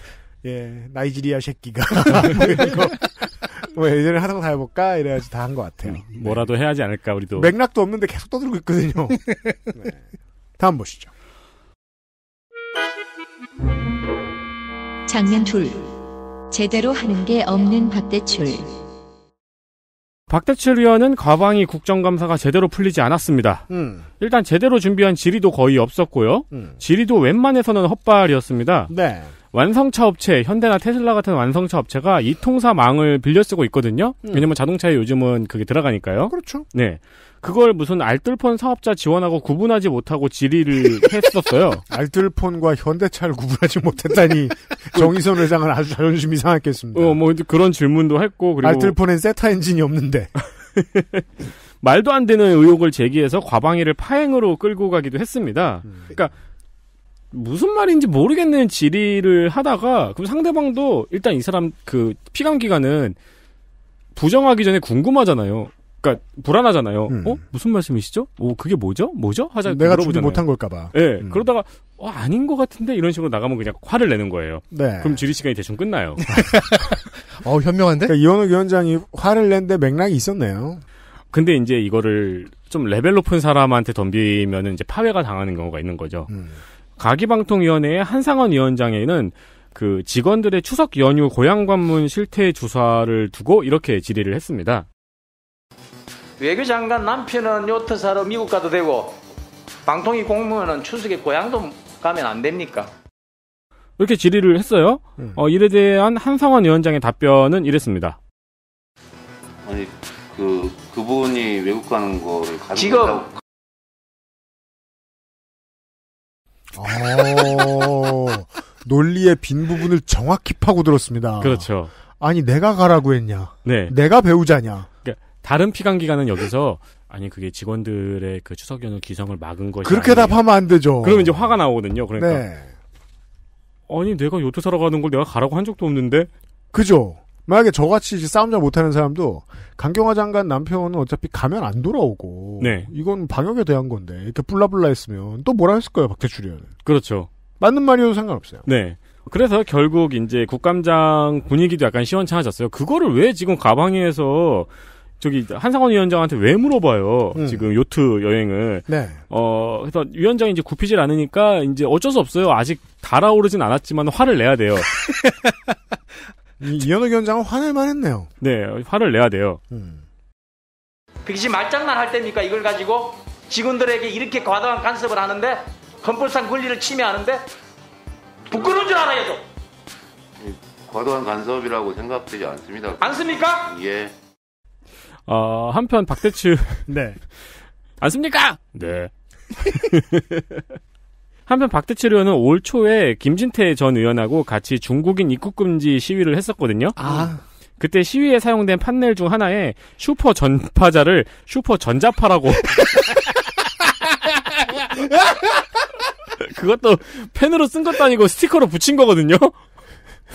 예 나이지리아 새끼가 [laughs] 뭐이 왜 예전에 하던 거다 해볼까? 이래야지 다 한 것 같아요. 음, 뭐라도 네. 해야 하지 않을까, 우리도. 맥락도 없는데 계속 떠들고 있거든요. [laughs] 네. 다음 보시죠. 작년 둘. 제대로 하는 게 없는 박대출. 박대출 위원은 과방위 국정감사가 제대로 풀리지 않았습니다. 음. 일단 제대로 준비한 질의도 거의 없었고요. 음. 질의도 웬만해서는 헛발이었습니다. 네. 완성차 업체, 현대나 테슬라 같은 완성차 업체가 이 통사 망을 빌려 쓰고 있거든요. 음. 왜냐면 자동차에 요즘은 그게 들어가니까요. 그렇죠. 네. 그걸 무슨 알뜰폰 사업자 지원하고 구분하지 못하고 질의를 [laughs] 했었어요. 알뜰폰과 현대차를 구분하지 못했다니 [laughs] 정의선 회장은 아주 자존심 이상했겠습니다. 어, 뭐 그런 질문도 했고 그리고 알뜰폰엔 세타 엔진이 없는데 [laughs] 말도 안 되는 의혹을 제기해서 과방위를 파행으로 끌고 가기도 했습니다. 음. 그러니까 무슨 말인지 모르겠는 질의를 하다가 그럼 상대방도 일단 이 사람 그 피감 기간은 부정하기 전에 궁금하잖아요. 그러니까 불안하잖아요. 음. 어 무슨 말씀이시죠? 오 그게 뭐죠? 뭐죠? 하자 내가 물어보잖아요. 못한 걸까봐. 예. 네, 음. 그러다가 어, 아닌 것 같은데 이런 식으로 나가면 그냥 화를 내는 거예요. 네. 그럼 질의 시간이 대충 끝나요. [laughs] 어 현명한데? 그러니까 이원우 위원장이 화를 낸 데 맥락이 있었네요. 근데 이제 이거를 좀 레벨 높은 사람한테 덤비면은 이제 파회가 당하는 경우가 있는 거죠. 음. 가기방통위원회의 한상원 위원장에는 그 직원들의 추석 연휴 고향 관문 실태 주사를 두고 이렇게 질의를 했습니다. 외교장관 남편은 요트 사러 미국 가도 되고 방통위 공무원은 추석에 고향도 가면 안 됩니까? 이렇게 질의를 했어요. 음. 어, 이에 대한 한상원 위원장의 답변은 이랬습니다. 아니 그 그분이 외국 가는 거 지금 어, 논리의 빈 부분을 정확히 파고 들었습니다. 그렇죠. 아니 내가 가라고 했냐? 네. 내가 배우자냐? 그러니까 다른 피감기관은 여기서 아니 그게 직원들의 그 추석 연휴 기성을 막은 것이 그렇게 아니에요. 답하면 안 되죠. 그러면 이제 화가 나오거든요. 그러니까 네. 아니 내가 요트 사러 가는 걸 내가 가라고 한 적도 없는데 그죠? 만약에 저같이 싸움 잘 못하는 사람도 강경화 장관 남편은 어차피 가면 안 돌아오고 네. 이건 방역에 대한 건데 이렇게 뿔라뿔라 했으면 또 뭐라 했을 거예요 박태출이는 그렇죠 맞는 말이어도 상관없어요 네 그래서 결국 이제 국감장 분위기도 약간 시원찮아졌어요 그거를 왜 지금 가방에서 저기 한상원 위원장한테 왜 물어봐요 음. 지금 요트 여행을 네. 어 그래서 위원장이 이제 굽히질 않으니까 이제 어쩔 수 없어요 아직 달아오르진 않았지만 화를 내야 돼요 [laughs] 이, 현우 위원장은 화낼 만했네요. 네, 화를 내야 돼요. 음. 그것이 말장난 할 때입니까? 이걸 가지고 직원들에게 이렇게 과도한 간섭을 하는데 헌법상 권리를 침해하는데 부끄러운 줄 알아야죠. 과도한 간섭이라고 생각되지 않습니다. 않습니까? 예. 어, 한편 박대출. 네. [laughs] 않습니까? 네. [laughs] 한편 박대치 의원은 올 초에 김진태 전 의원하고 같이 중국인 입국금지 시위를 했었거든요. 아. 그때 시위에 사용된 판넬 중 하나에 슈퍼 전파자를 슈퍼 전자파라고. [laughs] 그것도 펜으로 쓴 것도 아니고 스티커로 붙인 거거든요.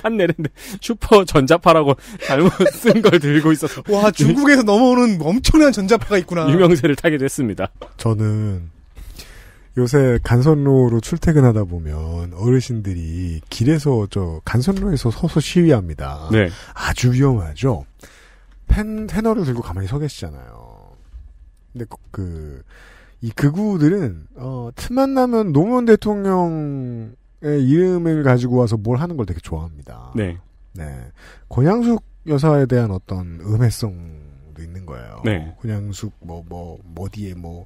판넬인데 슈퍼 전자파라고 잘못 쓴 걸 들고 있어서 와 중국에서 넘어오는 엄청난 전자파가 있구나 유명세를 타게 됐습니다. 저는 요새 간선로로 출퇴근하다 보면 어르신들이 길에서 저 간선로에서 서서 시위합니다. 네. 아주 위험하죠. 펜 패널을 들고 가만히 서 계시잖아요. 근데 그, 그, 이 극우들은 어, 틈만 나면 노무현 대통령의 이름을 가지고 와서 뭘 하는 걸 되게 좋아합니다. 네. 네. 권양숙 여사에 대한 어떤 음해성도 있는 거예요. 네. 권양숙 뭐뭐 뭐, 어디에 뭐, 뭐, 뭐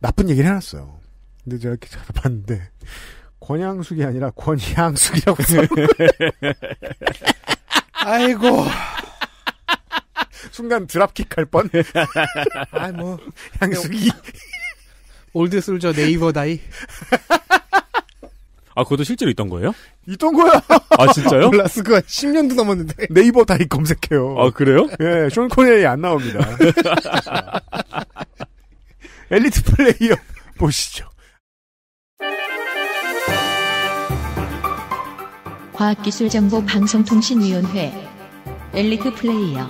나쁜 얘기를 해놨어요. 근데 제가 이렇게 찾아봤는데 권양숙이 아니라 권향숙이라고 해서 [laughs] 아이고 순간 드랍킥 할 뻔. [laughs] 아이 뭐 향숙이 올드 솔저 네이버 다이. 아 그것도 실제로 있던 거예요? 있던 거야. 아 진짜요? 몰랐어. 그 10년도 넘었는데. 네이버 다이 검색해요. 아 그래요? 예, 쇼 코넬이 안 나옵니다. [laughs] 엘리트 플레이어 보시죠. 과학기술정보방송통신위원회 엘리트 플레이어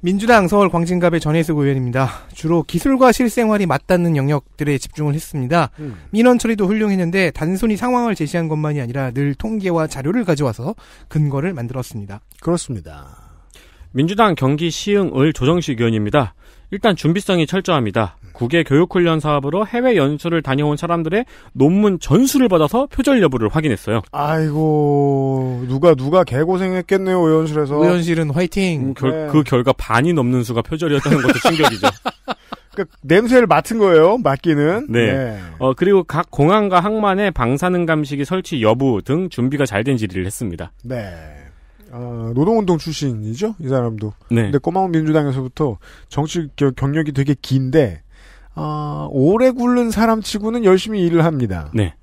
민주당 서울 광진갑의 전혜숙 의원입니다. 주로 기술과 실생활이 맞닿는 영역들에 집중을 했습니다. 음. 민원 처리도 훌륭했는데 단순히 상황을 제시한 것만이 아니라 늘 통계와 자료를 가져와서 근거를 만들었습니다. 그렇습니다. 민주당 경기 시흥을 조정식 의원입니다. 일단 준비성이 철저합니다. 국외 교육훈련 사업으로 해외 연수를 다녀온 사람들의 논문 전수를 받아서 표절 여부를 확인했어요. 아이고 누가 누가 개고생했겠네요 의원실에서. 의원실은 화이팅. 음, 결, 네. 그 결과 반이 넘는 수가 표절이었다는 것도 충격이죠. [laughs] 그 냄새를 맡은 거예요. 맡기는. 네. 네. 어 그리고 각 공항과 항만에 방사능 감식이 설치 여부 등 준비가 잘 된 질의를 했습니다. 네. 아, 노동운동 출신이죠 이 사람도. 네. 근데 꼬마운 민주당에서부터 정치 경력이 되게 긴데 아, 오래 굴른 사람치고는 열심히 일을 합니다. 네.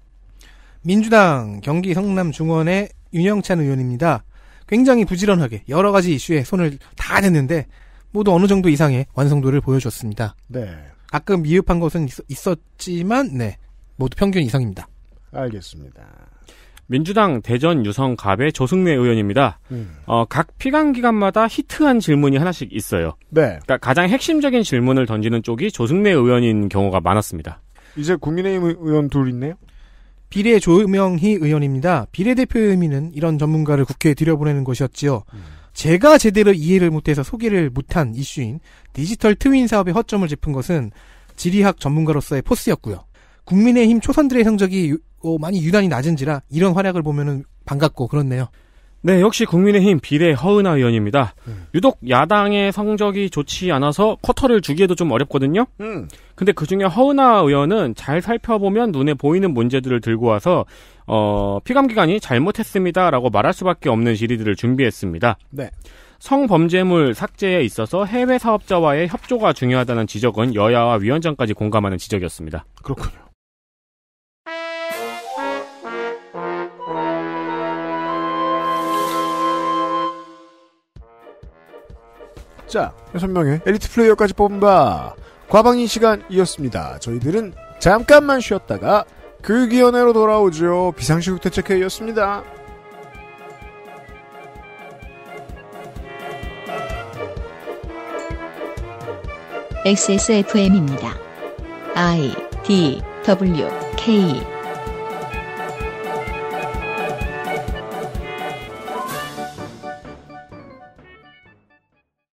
민주당 경기 성남 중원의 윤영찬 의원입니다. 굉장히 부지런하게 여러 가지 이슈에 손을 다 냈는데 모두 어느 정도 이상의 완성도를 보여줬습니다. 네. 가끔 미흡한 것은 있었지만 네 모두 평균 이상입니다. 알겠습니다. 민주당 대전 유성 갑의 조승래 의원입니다. 음. 어, 각 피감 기관마다 히트한 질문이 하나씩 있어요. 네. 그러니까 가장 핵심적인 질문을 던지는 쪽이 조승래 의원인 경우가 많았습니다. 이제 국민의힘 의원 둘 있네요. 비례 조명희 의원입니다. 비례대표의 의미는 이런 전문가를 국회에 들여보내는 것이었지요. 음. 제가 제대로 이해를 못해서 소개를 못한 이슈인 디지털 트윈 사업의 허점을 짚은 것은 지리학 전문가로서의 포스였고요. 국민의힘 초선들의 성적이 어, 많이 유난히 낮은지라 이런 활약을 보면은 반갑고 그렇네요. 네, 역시 국민의힘 비례 허은하 의원입니다. 음. 유독 야당의 성적이 좋지 않아서 쿼터를 주기에도 좀 어렵거든요. 음. 근데 그 중에 허은하 의원은 잘 살펴보면 눈에 보이는 문제들을 들고 와서 어, 피감기관이 잘못했습니다라고 말할 수밖에 없는 질의들을 준비했습니다. 네. 성범죄물 삭제에 있어서 해외 사업자와의 협조가 중요하다는 지적은 여야와 위원장까지 공감하는 지적이었습니다. 그렇군요. 자, 여섯 명의 엘리트 플레이어까지 뽑는다. 과방인 시간이었습니다. 저희들은 잠깐만 쉬었다가 교육위원회로 돌아오죠. 비상시국 대책회의였습니다. XSFM입니다. I D W K